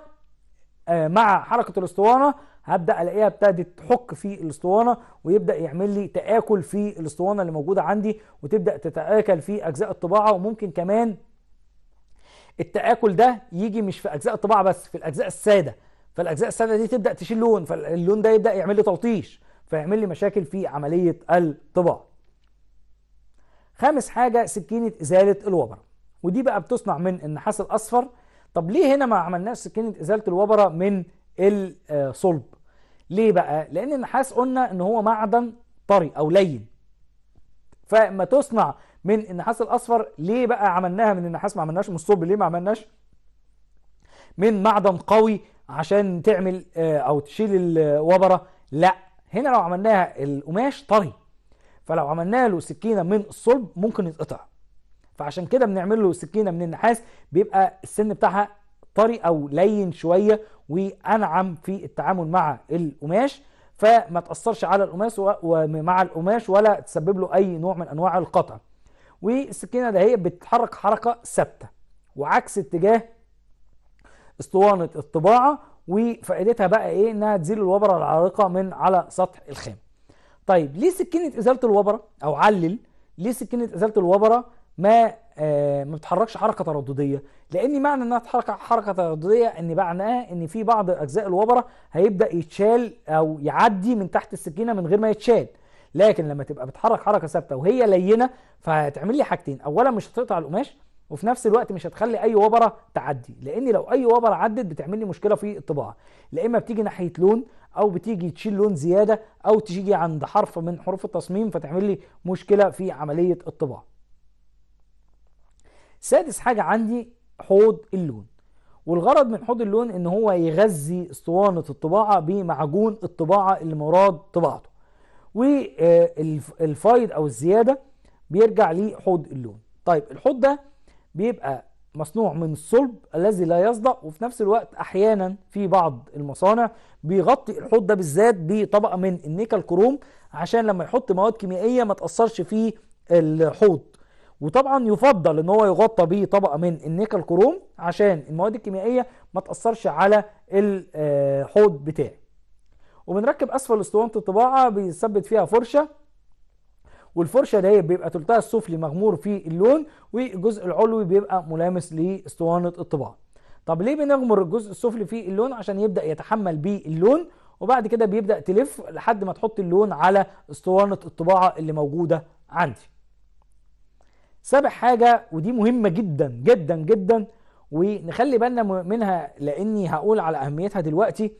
آه، مع حركه الاسطوانه هبدا الاقيها ابتدت تحك في الاسطوانه ويبدا يعمل لي تاكل في الاسطوانه اللي موجوده عندي وتبدا تتاكل في اجزاء الطباعه وممكن كمان التاكل ده يجي مش في اجزاء الطباعه بس في الاجزاء الساده فالاجزاء الساده دي تبدا تشيل لون فاللون ده يبدا يعمل لي تلطيش فيعمل لي مشاكل في عمليه الطباعه خامس حاجه سكينه ازاله الوبره ودي بقى بتصنع من النحاس الاصفر طب ليه هنا ما عملناش سكينه ازاله الوبره من الصلب آه، ليه بقى لان النحاس قلنا ان هو معدن طري او لين فما تصنع من النحاس الاصفر ليه بقى عملناها من النحاس ما عملناش من الصلب ليه ما عملناش من معدن قوي عشان تعمل آه، او تشيل الوبره لا هنا لو عملناها القماش طري فلو عملنا له سكينه من الصلب ممكن يتقطع فعشان كده بنعمل له سكينه من النحاس بيبقى السن بتاعها طري او لين شويه وانعم في التعامل مع القماش فما تاثرش على القماش ومع القماش ولا تسبب له اي نوع من انواع القطع والسكينه ده هي بتتحرك حركه ثابته وعكس اتجاه اسطوانه الطباعه وفائدتها بقى ايه انها تزيل الوبره العريقه من على سطح الخام طيب ليه سكينه ازاله الوبره او علل ليه سكينه ازاله الوبره ما آه ما بتحركش حركه تردديه لان معنى انها تحرك حركه تردديه ان معناها ان في بعض اجزاء الوبره هيبدا يتشال او يعدي من تحت السكينه من غير ما يتشال لكن لما تبقى بتحرك حركه ثابته وهي لينه فهتعمل لي حاجتين اولا مش هتقطع القماش وفي نفس الوقت مش هتخلي اي وبره تعدي لان لو اي وبره عدت بتعمل لي مشكله في الطباعه لا اما بتيجي ناحيه لون او بتيجي تشيل لون زياده او تيجي عند حرف من حروف التصميم فتعمل لي مشكله في عمليه الطباعه سادس حاجة عندي حوض اللون والغرض من حوض اللون ان هو يغذي اسطوانة الطباعة بمعجون الطباعة اللي مراد طباعته والفايد او الزيادة بيرجع لحوض اللون طيب الحوض ده بيبقى مصنوع من الصلب الذي لا يصدأ وفي نفس الوقت احيانا في بعض المصانع بيغطي الحوض ده بالذات بطبقة من النيكل كروم عشان لما يحط مواد كيميائية ما تأثرش في الحوض وطبعا يفضل ان هو يغطى بيه طبقه من النيكل كروم عشان المواد الكيميائيه ما تاثرش على الحوض بتاعي وبنركب اسفل اسطوانه الطباعه بيثبت فيها فرشه والفرشه دي بيبقى ثلثها السفلي مغمور في اللون والجزء العلوي بيبقى ملامس لاسطوانه الطباعه طب ليه بنغمر الجزء السفلي في اللون عشان يبدا يتحمل بيه اللون وبعد كده بيبدا تلف لحد ما تحط اللون على اسطوانه الطباعه اللي موجوده عندي سابع حاجة ودي مهمة جدا جدا جدا ونخلي بالنا منها لاني هقول على اهميتها دلوقتي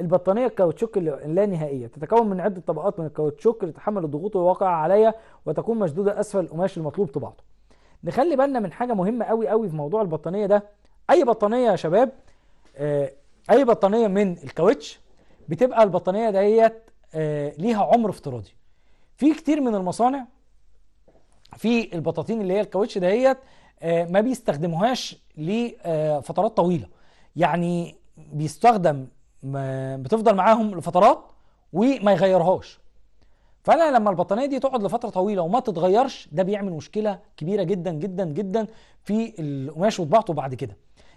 البطانية الكاوتشوك اللانهائية تتكون من عدة طبقات من الكاوتشوك لتتحمل الضغوط الواقعة عليها وتكون مشدودة أسفل القماش المطلوب طباعته. نخلي بالنا من حاجة مهمة قوي قوي في موضوع البطانية ده أي بطانية يا شباب آه، أي بطانية من الكاوتش بتبقى البطانية ديت آه، ليها عمر افتراضي. في كتير من المصانع في البطاطين اللي هي الكاوتش دهيت آه، ما بيستخدموهاش لفترات طويله يعني بيستخدم بتفضل معاهم لفترات وما يغيرهاش فانا لما البطانيه دي تقعد لفتره طويله وما تتغيرش ده بيعمل مشكله كبيره جدا جدا جدا في القماش وطباعته بعد كده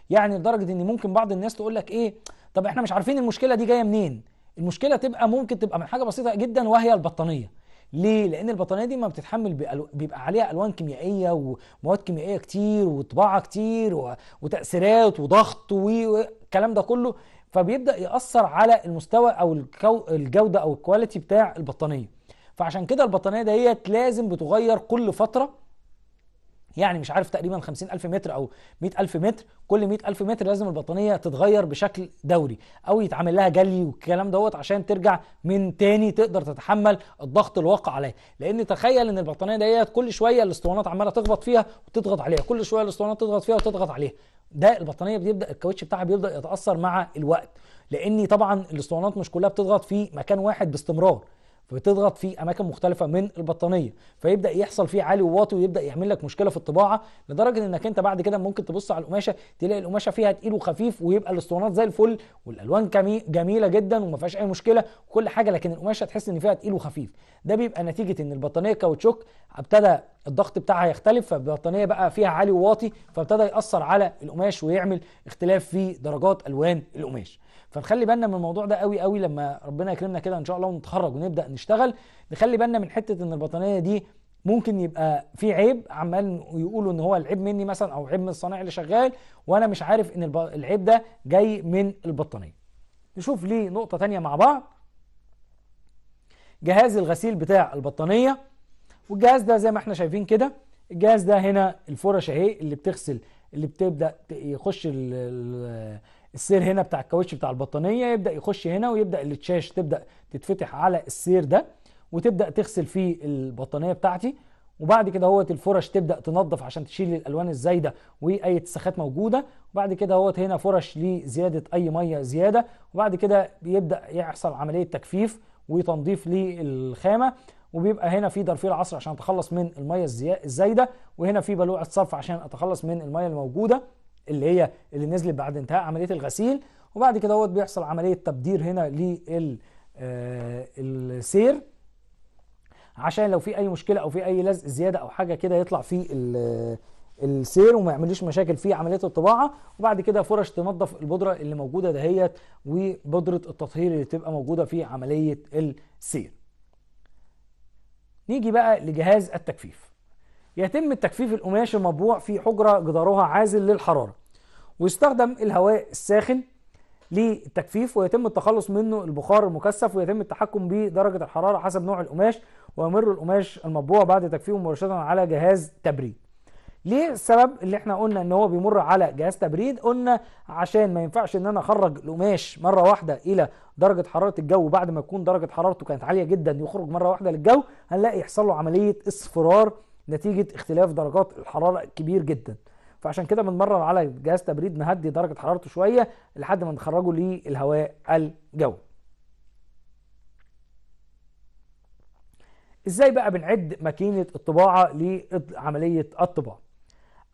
يعني لدرجه ان ممكن بعض الناس تقول لك ايه طب احنا مش عارفين المشكله دي جايه منين المشكله تبقى ممكن تبقى من حاجه بسيطه جدا وهي البطانيه ليه؟ لأن البطانية دي ما بتتحمل بيبقى عليها ألوان كيميائية ومواد كيميائية كتير وطباعة كتير وتأثيرات وضغط والكلام ده كله فبيبدأ يأثر على المستوى أو الجودة أو الكواليتي بتاع البطانية فعشان كده البطانية ديت لازم بتغير كل فترة يعني مش عارف تقريبا 50000 متر او 100000 متر كل 100000 متر لازم البطانيه تتغير بشكل دوري او يتعمل لها جلي والكلام دوت عشان ترجع من تاني تقدر تتحمل الضغط الواقع عليها لان تخيل ان البطانيه ديت كل شويه الاسطوانات عماله تخبط فيها وتضغط عليها كل شويه الاسطوانات تضغط فيها وتضغط عليها ده البطانيه بيبدا الكاوتش بتاعها بيبدا يتاثر مع الوقت لان طبعا الاسطوانات مش كلها بتضغط في مكان واحد باستمرار بتضغط في اماكن مختلفه من البطانيه فيبدا يحصل فيه عالي وواطي ويبدا يعمل لك مشكله في الطباعه لدرجه انك انت بعد كده ممكن تبص على القماشه تلاقي القماشه فيها تقيل وخفيف ويبقى الاسطوانات زي الفل والالوان جميله جدا وما فيهاش اي مشكله وكل حاجه لكن القماشه تحس ان فيها تقيل وخفيف ده بيبقى نتيجه ان البطانيه كاوتشوك ابتدى الضغط بتاعها يختلف فالبطانيه بقى فيها عالي وواطي فابتدى ياثر على القماش ويعمل اختلاف في درجات الوان القماش فنخلي بالنا من الموضوع ده قوي قوي لما ربنا يكرمنا كده ان شاء الله ونتخرج ونبدا نشتغل نخلي بالنا من حته ان البطانيه دي ممكن يبقى في عيب عمال يقولوا ان هو العيب مني مثلا او عيب من الصانع اللي شغال وانا مش عارف ان العيب ده جاي من البطانيه نشوف ليه نقطه تانية مع بعض جهاز الغسيل بتاع البطانيه والجهاز ده زي ما احنا شايفين كده الجهاز ده هنا الفرش اهي اللي بتغسل اللي بتبدا يخش السير هنا بتاع الكاوتش بتاع البطانيه يبدا يخش هنا ويبدا التشاش تبدا تتفتح على السير ده وتبدا تغسل فيه البطانيه بتاعتي وبعد كده هوت الفرش تبدا تنظف عشان تشيل الالوان الزايده واي اتساخات موجوده وبعد كده هوت هنا فرش لزياده اي ميه زياده وبعد كده بيبدا يحصل عمليه تجفيف وتنظيف للخامه وبيبقى هنا في درفيل عصر عشان اتخلص من الميه الزايده وهنا في بلوعه صرف عشان اتخلص من الميه الموجوده اللي هي اللي نزلت بعد انتهاء عمليه الغسيل وبعد كده هو بيحصل عمليه تبدير هنا للسير آه، عشان لو في اي مشكله او في اي لزق زياده او حاجه كده يطلع في آه، السير وما يعملوش مشاكل في عمليه الطباعه وبعد كده فرش تنظف البودره اللي موجوده دهيت وبودره التطهير اللي تبقى موجوده في عمليه السير نيجي بقى لجهاز التجفيف يتم التجفيف القماش المطبوع في حجرة جدارها عازل للحرارة ويستخدم الهواء الساخن للتجفيف ويتم التخلص منه البخار المكثف ويتم التحكم بدرجة الحرارة حسب نوع القماش ويمر القماش المطبوع بعد تجفيفه مباشرة على جهاز تبريد ليه السبب اللي احنا قلنا ان هو بيمر على جهاز تبريد قلنا عشان ما ينفعش ان انا اخرج القماش مره واحده الى درجه حراره الجو بعد ما تكون درجه حرارته كانت عاليه جدا يخرج مره واحده للجو هنلاقي يحصل له عمليه اصفرار نتيجه اختلاف درجات الحراره كبير جدا فعشان كده بنمرن على جهاز تبريد نهدي درجه حرارته شويه لحد ما نخرجه للهواء الجوي ازاي بقى بنعد ماكينه الطباعه لعمليه الطباعه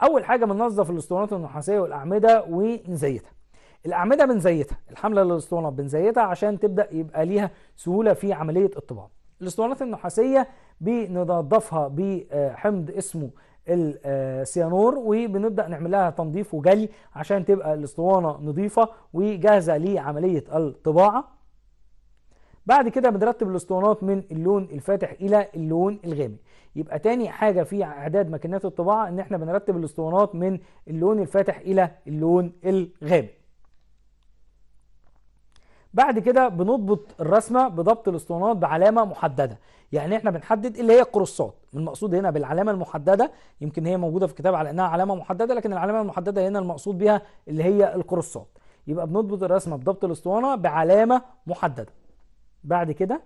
اول حاجه بننظف الاسطوانات النحاسيه والاعمده ونزيتها الاعمده بنزيتها الحمله للاسطوانات بنزيتها عشان تبدا يبقى ليها سهوله في عمليه الطباعه الاسطوانات النحاسيه بننضفها بحمض اسمه السيانور وبنبدا نعمل لها تنظيف وجلي عشان تبقى الاسطوانه نظيفه وجاهزه لعمليه الطباعه بعد كده بنرتب الاسطوانات من اللون الفاتح الى اللون الغامق يبقى تاني حاجه في اعداد ماكينات الطباعه ان احنا بنرتب الاسطوانات من اللون الفاتح الى اللون الغامق بعد كده بنضبط الرسمه بضبط الاسطوانات بعلامه محدده يعني احنا بنحدد اللي هي الكروسات المقصود هنا بالعلامه المحدده يمكن هي موجوده في الكتاب على انها علامه محدده لكن العلامه المحدده هنا المقصود بها اللي هي الكروسات يبقى بنضبط الرسمه بضبط الاسطوانه بعلامه محدده بعد كده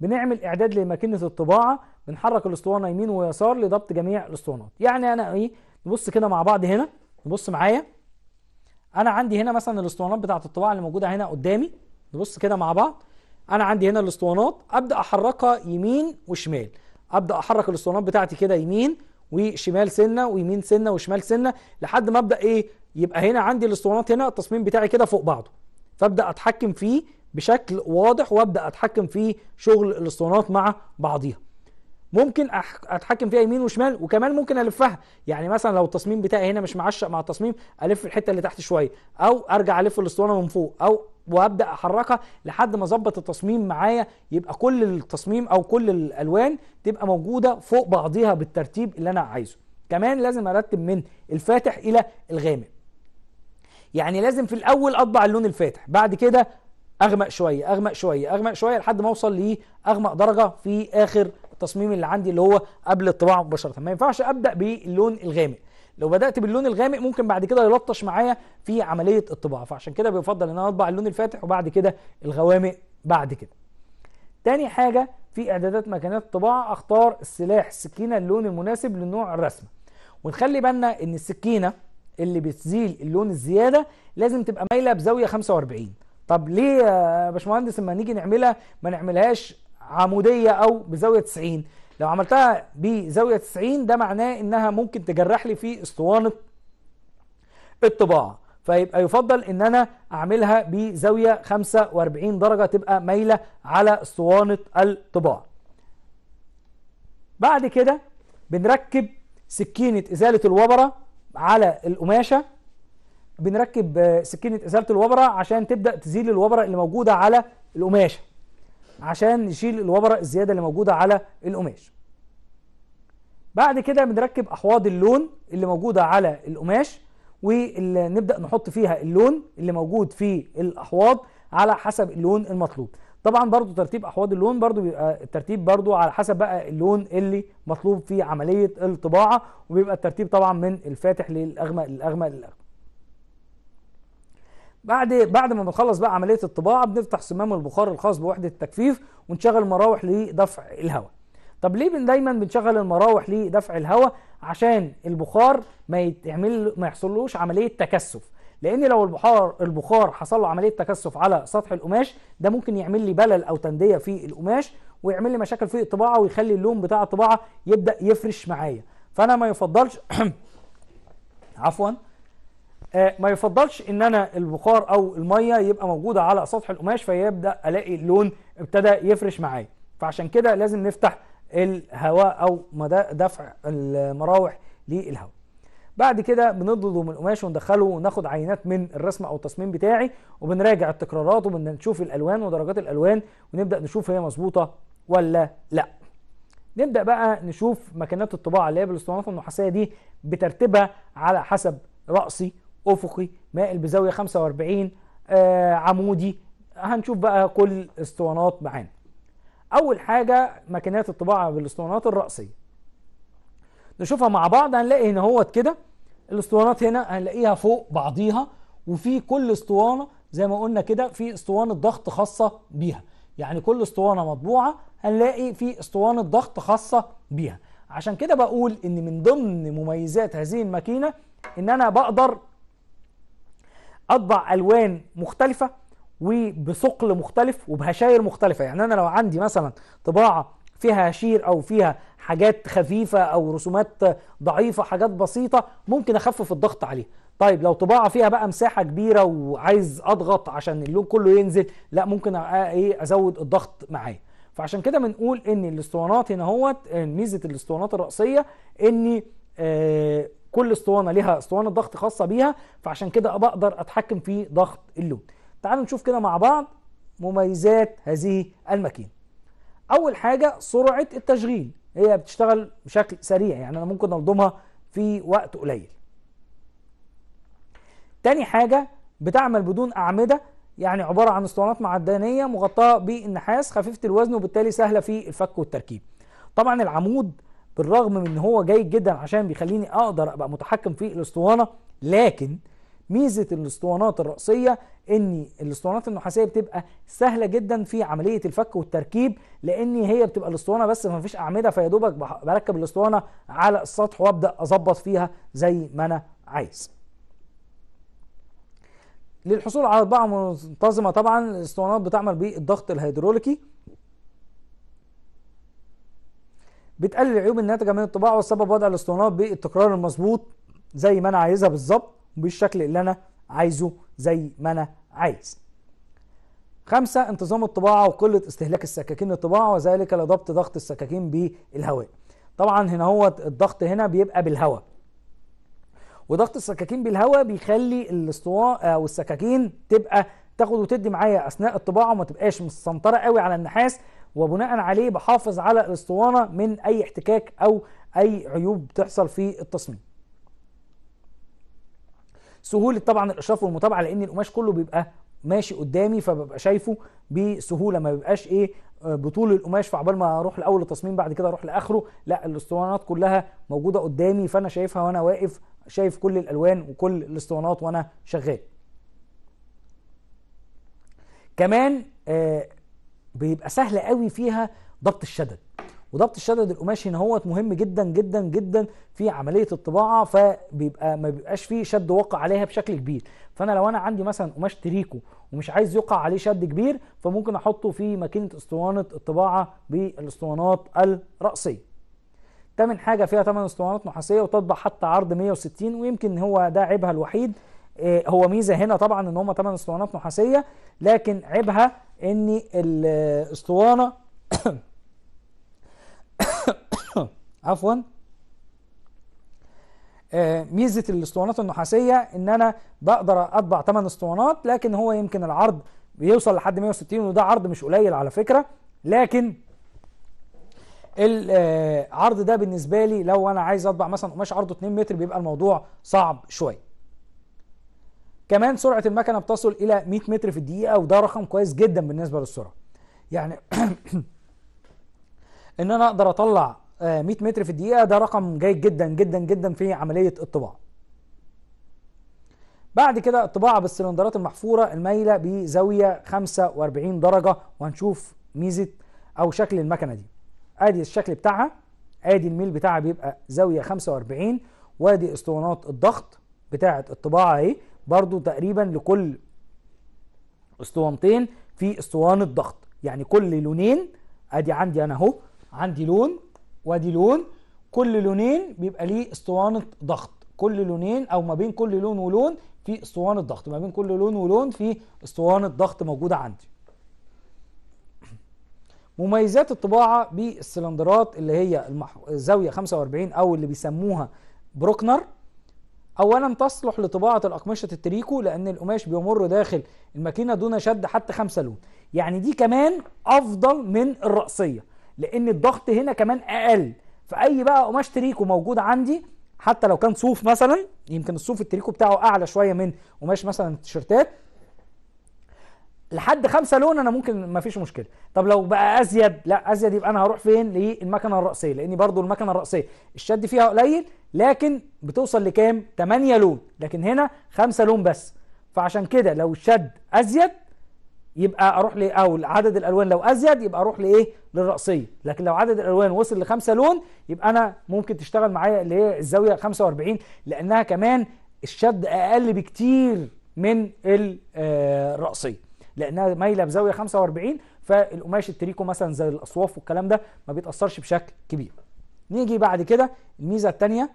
بنعمل اعداد لماكينه الطباعه بنحرك الاسطوانه يمين ويسار لضبط جميع الاسطوانات يعني انا ايه نبص كده مع بعض هنا نبص معايا انا عندي هنا مثلا الاسطوانات بتاعه الطباعه اللي موجوده هنا قدامي نبص كده مع بعض انا عندي هنا الاسطوانات ابدا احركها يمين وشمال ابدا احرك الاسطوانات بتاعتي كده يمين وشمال سنه ويمين سنه وشمال سنه لحد ما ابدا ايه يبقى هنا عندي الاسطوانات هنا التصميم بتاعي كده فوق بعضه فابدا اتحكم فيه بشكل واضح وابدا اتحكم في شغل الاسطوانات مع بعضيها ممكن اتحكم فيها يمين وشمال وكمان ممكن الفها يعني مثلا لو التصميم بتاعي هنا مش معشق مع التصميم الف الحته اللي تحت شويه او ارجع الف الاسطوانه من فوق او وابدا احركها لحد ما اظبط التصميم معايا يبقى كل التصميم او كل الالوان تبقى موجوده فوق بعضيها بالترتيب اللي انا عايزه كمان لازم ارتب من الفاتح الى الغامق يعني لازم في الاول اطبع اللون الفاتح بعد كده اغمق شويه اغمق شويه اغمق شويه لحد ما اوصل لاغمق درجه في اخر التصميم اللي عندي اللي هو قبل الطباعه مباشره ما ينفعش ابدا باللون الغامق لو بدات باللون الغامق ممكن بعد كده يلطش معايا في عمليه الطباعه فعشان كده بيفضل ان انا اطبع اللون الفاتح وبعد كده الغوامق بعد كده تاني حاجه في اعدادات مكانات الطباعه اختار السلاح السكينه اللون المناسب لنوع الرسمه ونخلي بالنا ان السكينه اللي بتزيل اللون الزياده لازم تبقى مايله بزاويه 45 طب ليه يا باشمهندس اما نيجي نعملها ما نعملهاش عمودية أو بزاوية 90 لو عملتها بزاوية 90 ده معناه إنها ممكن تجرح لي في اسطوانة الطباعة فيبقى يفضل إن أنا أعملها بزاوية 45 درجة تبقى مايلة على اسطوانة الطباعة بعد كده بنركب سكينة إزالة الوبرة على القماشة بنركب آه، سكينة إزالة الوبرة عشان تبدأ تزيل الوبرة اللي موجودة على القماشة عشان نشيل الوبرة الزيادة اللي موجودة على القماش بعد كده بنركب أحواض اللون اللي موجودة على القماش ونبدأ نحط فيها اللون اللي موجود في الأحواض على حسب اللون المطلوب طبعا برضو ترتيب احواض اللون برضو بيبقى الترتيب برضو على حسب بقى اللون اللي مطلوب في عمليه الطباعه وبيبقى الترتيب طبعا من الفاتح للاغمق للاغمق للاغمق بعد إيه؟ بعد ما بنخلص بقى عمليه الطباعه بنفتح صمام البخار الخاص بوحده التجفيف ونشغل المراوح لدفع الهواء طب ليه بن دايما بنشغل المراوح لدفع الهواء عشان البخار ما يتعمل ما يحصلوش عمليه تكثف لان لو البخار البخار حصل له عمليه تكثف على سطح القماش ده ممكن يعمل لي بلل او تنديه في القماش ويعمل لي مشاكل في الطباعه ويخلي اللون بتاع الطباعه يبدا يفرش معايا فانا ما يفضلش عفوا آه، ما يفضلش ان انا البخار او الميه يبقى موجوده على سطح القماش فيبدا الاقي اللون ابتدى يفرش معايا فعشان كده لازم نفتح الهواء او دفع المراوح للهواء بعد كده بنضم القماش وندخله وناخد عينات من الرسم او التصميم بتاعي وبنراجع التكرارات وبنشوف الالوان ودرجات الالوان ونبدا نشوف هي مظبوطه ولا لا نبدا بقى نشوف مكانات الطباعه اللي هي بالاسطوانات النحاسيه دي بترتيبها على حسب راسي افقي مائل بزاويه 45 آه عمودي هنشوف بقى كل اسطوانات معانا اول حاجه ماكينات الطباعه بالاسطوانات الراسيه نشوفها مع بعض هنلاقي ان هوت كده الاسطوانات هنا هنلاقيها فوق بعضيها وفي كل اسطوانه زي ما قلنا كده في اسطوانه ضغط خاصه بيها يعني كل اسطوانه مطبوعه هنلاقي في اسطوانه ضغط خاصه بيها عشان كده بقول ان من ضمن مميزات هذه الماكينه ان انا بقدر اطبع الوان مختلفه وبثقل مختلف وبهشاير مختلفه يعني انا لو عندي مثلا طباعه فيها هشير او فيها حاجات خفيفه او رسومات ضعيفه حاجات بسيطه ممكن اخفف الضغط عليها طيب لو طباعه فيها بقى مساحه كبيره وعايز اضغط عشان اللون كله ينزل لا ممكن ايه ازود الضغط معايا فعشان كده بنقول ان الاسطوانات هنا هوت ميزه الاسطوانات الرأسيه ان آه، كل اسطوانه ليها اسطوانه ضغط خاصه بيها فعشان كده بقدر اتحكم في ضغط اللود تعالوا نشوف كده مع بعض مميزات هذه الماكينه اول حاجه سرعه التشغيل هي بتشتغل بشكل سريع يعني انا ممكن الضمها في وقت قليل تاني حاجه بتعمل بدون اعمده يعني عباره عن اسطوانات معدنيه مغطاه بالنحاس خفيفه الوزن وبالتالي سهله في الفك والتركيب طبعا العمود بالرغم من ان هو جيد جدا عشان بيخليني اقدر ابقى متحكم في الاسطوانه لكن ميزه الاسطوانات الراسيه ان الاسطوانات النحاسيه بتبقى سهله جدا في عمليه الفك والتركيب لان هي بتبقى الاسطوانه بس ما فيش اعمده فيا دوبك بركب الاسطوانه على السطح وابدا اظبط فيها زي ما انا عايز للحصول على طباعه منتظمه طبعا الاسطوانات بتعمل بالضغط الهيدروليكي بتقلل العيوب الناتجه من الطباعه والسبب وضع الاسطوانات بالتكرار المظبوط زي ما انا عايزها بالظبط بالشكل اللي انا عايزه زي ما انا عايز خمسة انتظام الطباعة وقلة استهلاك السكاكين للطباعة وذلك لضبط ضغط السكاكين بالهواء طبعا هنا هو الضغط هنا بيبقى بالهواء وضغط السكاكين بالهواء بيخلي الاسطواء او آه، السكاكين تبقى تاخد وتدي معايا اثناء الطباعه وما تبقاش مسنطره قوي على النحاس وبناء عليه بحافظ على الاسطوانه من اي احتكاك او اي عيوب بتحصل في التصميم سهوله طبعا الاشراف والمتابعه لان القماش كله بيبقى ماشي قدامي فببقى شايفه بسهوله ما بيبقاش ايه آه، بطول القماش فعبال ما اروح لاول التصميم بعد كده اروح لاخره لا الاسطوانات كلها موجوده قدامي فانا شايفها وانا واقف شايف كل الالوان وكل الاسطوانات وانا شغال كمان آه بيبقى سهل قوي فيها ضبط الشدد وضبط الشدد القماشي هنا مهم جدا جدا جدا في عمليه الطباعه فبيبقى ما بيبقاش فيه شد وقع عليها بشكل كبير فانا لو انا عندي مثلا قماش تريكو ومش عايز يقع عليه شد كبير فممكن احطه في ماكينه اسطوانه الطباعه بالاسطوانات الراسيه تمن حاجه فيها تمن اسطوانات نحاسيه وتطبع حتى عرض 160 ويمكن هو ده عيبها الوحيد آه، هو ميزه هنا طبعا ان هم 8 اسطوانات نحاسيه لكن عيبها ان الاسطوانه عفوا آه، ميزه الاسطوانات النحاسيه ان انا بقدر اطبع 8 اسطوانات لكن هو يمكن العرض بيوصل لحد 160 وده عرض مش قليل على فكره لكن العرض آه، ده بالنسبه لي لو انا عايز اطبع مثلا قماش عرضه 2 متر بيبقى الموضوع صعب شويه كمان سرعه المكنه بتصل الى 100 متر في الدقيقه وده رقم كويس جدا بالنسبه للسرعه يعني ان انا اقدر اطلع 100 آه، متر في الدقيقه ده رقم جيد جدا جدا جدا في عمليه الطباعه بعد كده الطباعه بالسلندرات المحفوره المايله بزاويه 45 درجه وهنشوف ميزه او شكل المكنه دي ادي الشكل بتاعها ادي الميل بتاعها بيبقى زاويه 45 وادي اسطوانات الضغط بتاعه الطباعه اهي برضو تقريبا لكل اسطوانتين في اسطوانه ضغط يعني كل لونين ادي عندي انا اهو عندي لون وادي لون كل لونين بيبقى ليه اسطوانه ضغط كل لونين او ما بين كل لون ولون في اسطوانه ضغط ما بين كل لون ولون في اسطوانه ضغط موجوده عندي مميزات الطباعه بالسلندرات اللي هي المح... الزاويه 45 او اللي بيسموها بروكنر اولا تصلح لطباعه الاقمشه التريكو لان القماش بيمر داخل الماكينه دون شد حتى خمسة لون يعني دي كمان افضل من الراسيه لان الضغط هنا كمان اقل فاي بقى قماش تريكو موجود عندي حتى لو كان صوف مثلا يمكن الصوف التريكو بتاعه اعلى شويه من قماش مثلا التيشيرتات لحد خمسة لون انا ممكن ما فيش مشكله طب لو بقى ازيد لا ازيد يبقى انا هروح فين للمكنه الراسيه لان برضو المكنه الراسيه الشد فيها قليل لكن بتوصل لكام 8 لون لكن هنا خمسه لون بس فعشان كده لو الشد ازيد يبقى اروح ل او عدد الالوان لو ازيد يبقى اروح لايه للراسيه لكن لو عدد الالوان وصل لخمسة لون يبقى انا ممكن تشتغل معايا اللي هي الزاويه 45 لانها كمان الشد اقل بكتير من آه، الراسيه لانها مايله بزاويه 45 فالقماش التريكو مثلا زي الاصواف والكلام ده ما بيتاثرش بشكل كبير نيجي بعد كده الميزه الثانيه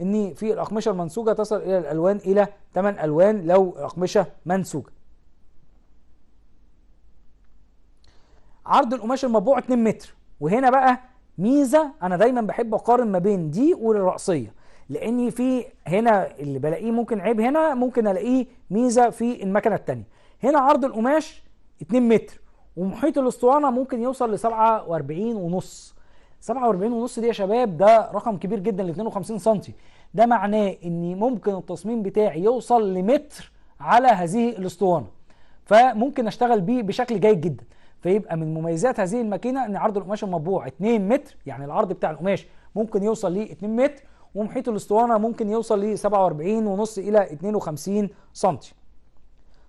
ان في الاقمشه المنسوجه تصل الى الالوان الى 8 الوان لو اقمشه منسوجه عرض القماش المطبوع 2 متر وهنا بقى ميزه انا دايما بحب اقارن ما بين دي والرأسيه لان في هنا اللي بلاقيه ممكن عيب هنا ممكن الاقيه ميزه في المكنه الثانيه هنا عرض القماش 2 متر ومحيط الاسطوانه ممكن يوصل ل 47 ونص 47 ونص دي يا شباب ده رقم كبير جدا ل 52 سم ده معناه ان ممكن التصميم بتاعي يوصل لمتر على هذه الاسطوانه فممكن اشتغل بيه بشكل جيد جدا فيبقى من مميزات هذه الماكينه ان عرض القماش المطبوع 2 متر يعني العرض بتاع القماش ممكن يوصل ل 2 متر ومحيط الاسطوانه ممكن يوصل ل 47 ونص الى 52 سم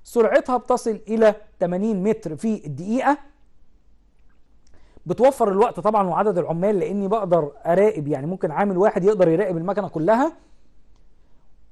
سرعتها بتصل إلى 80 متر في الدقيقة بتوفر الوقت طبعا وعدد العمال لاني بقدر اراقب يعني ممكن عامل واحد يقدر يراقب المكنه كلها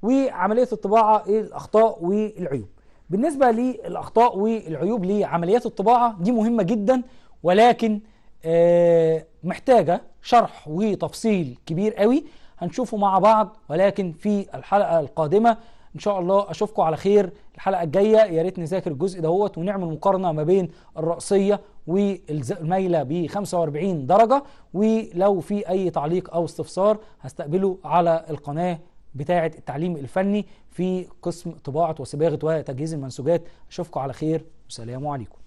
وعمليه الطباعه ايه الاخطاء والعيوب بالنسبه للاخطاء والعيوب لعمليات الطباعه دي مهمه جدا ولكن آه، محتاجه شرح وتفصيل كبير قوي هنشوفه مع بعض ولكن في الحلقه القادمه ان شاء الله اشوفكم على خير الحلقه الجايه يا ريت نذاكر الجزء دهوت ونعمل مقارنه ما بين الراسيه والمايله ب 45 درجه ولو في اي تعليق او استفسار هستقبله على القناه بتاعه التعليم الفني في قسم طباعه وصباغه وتجهيز المنسوجات اشوفكم على خير والسلام عليكم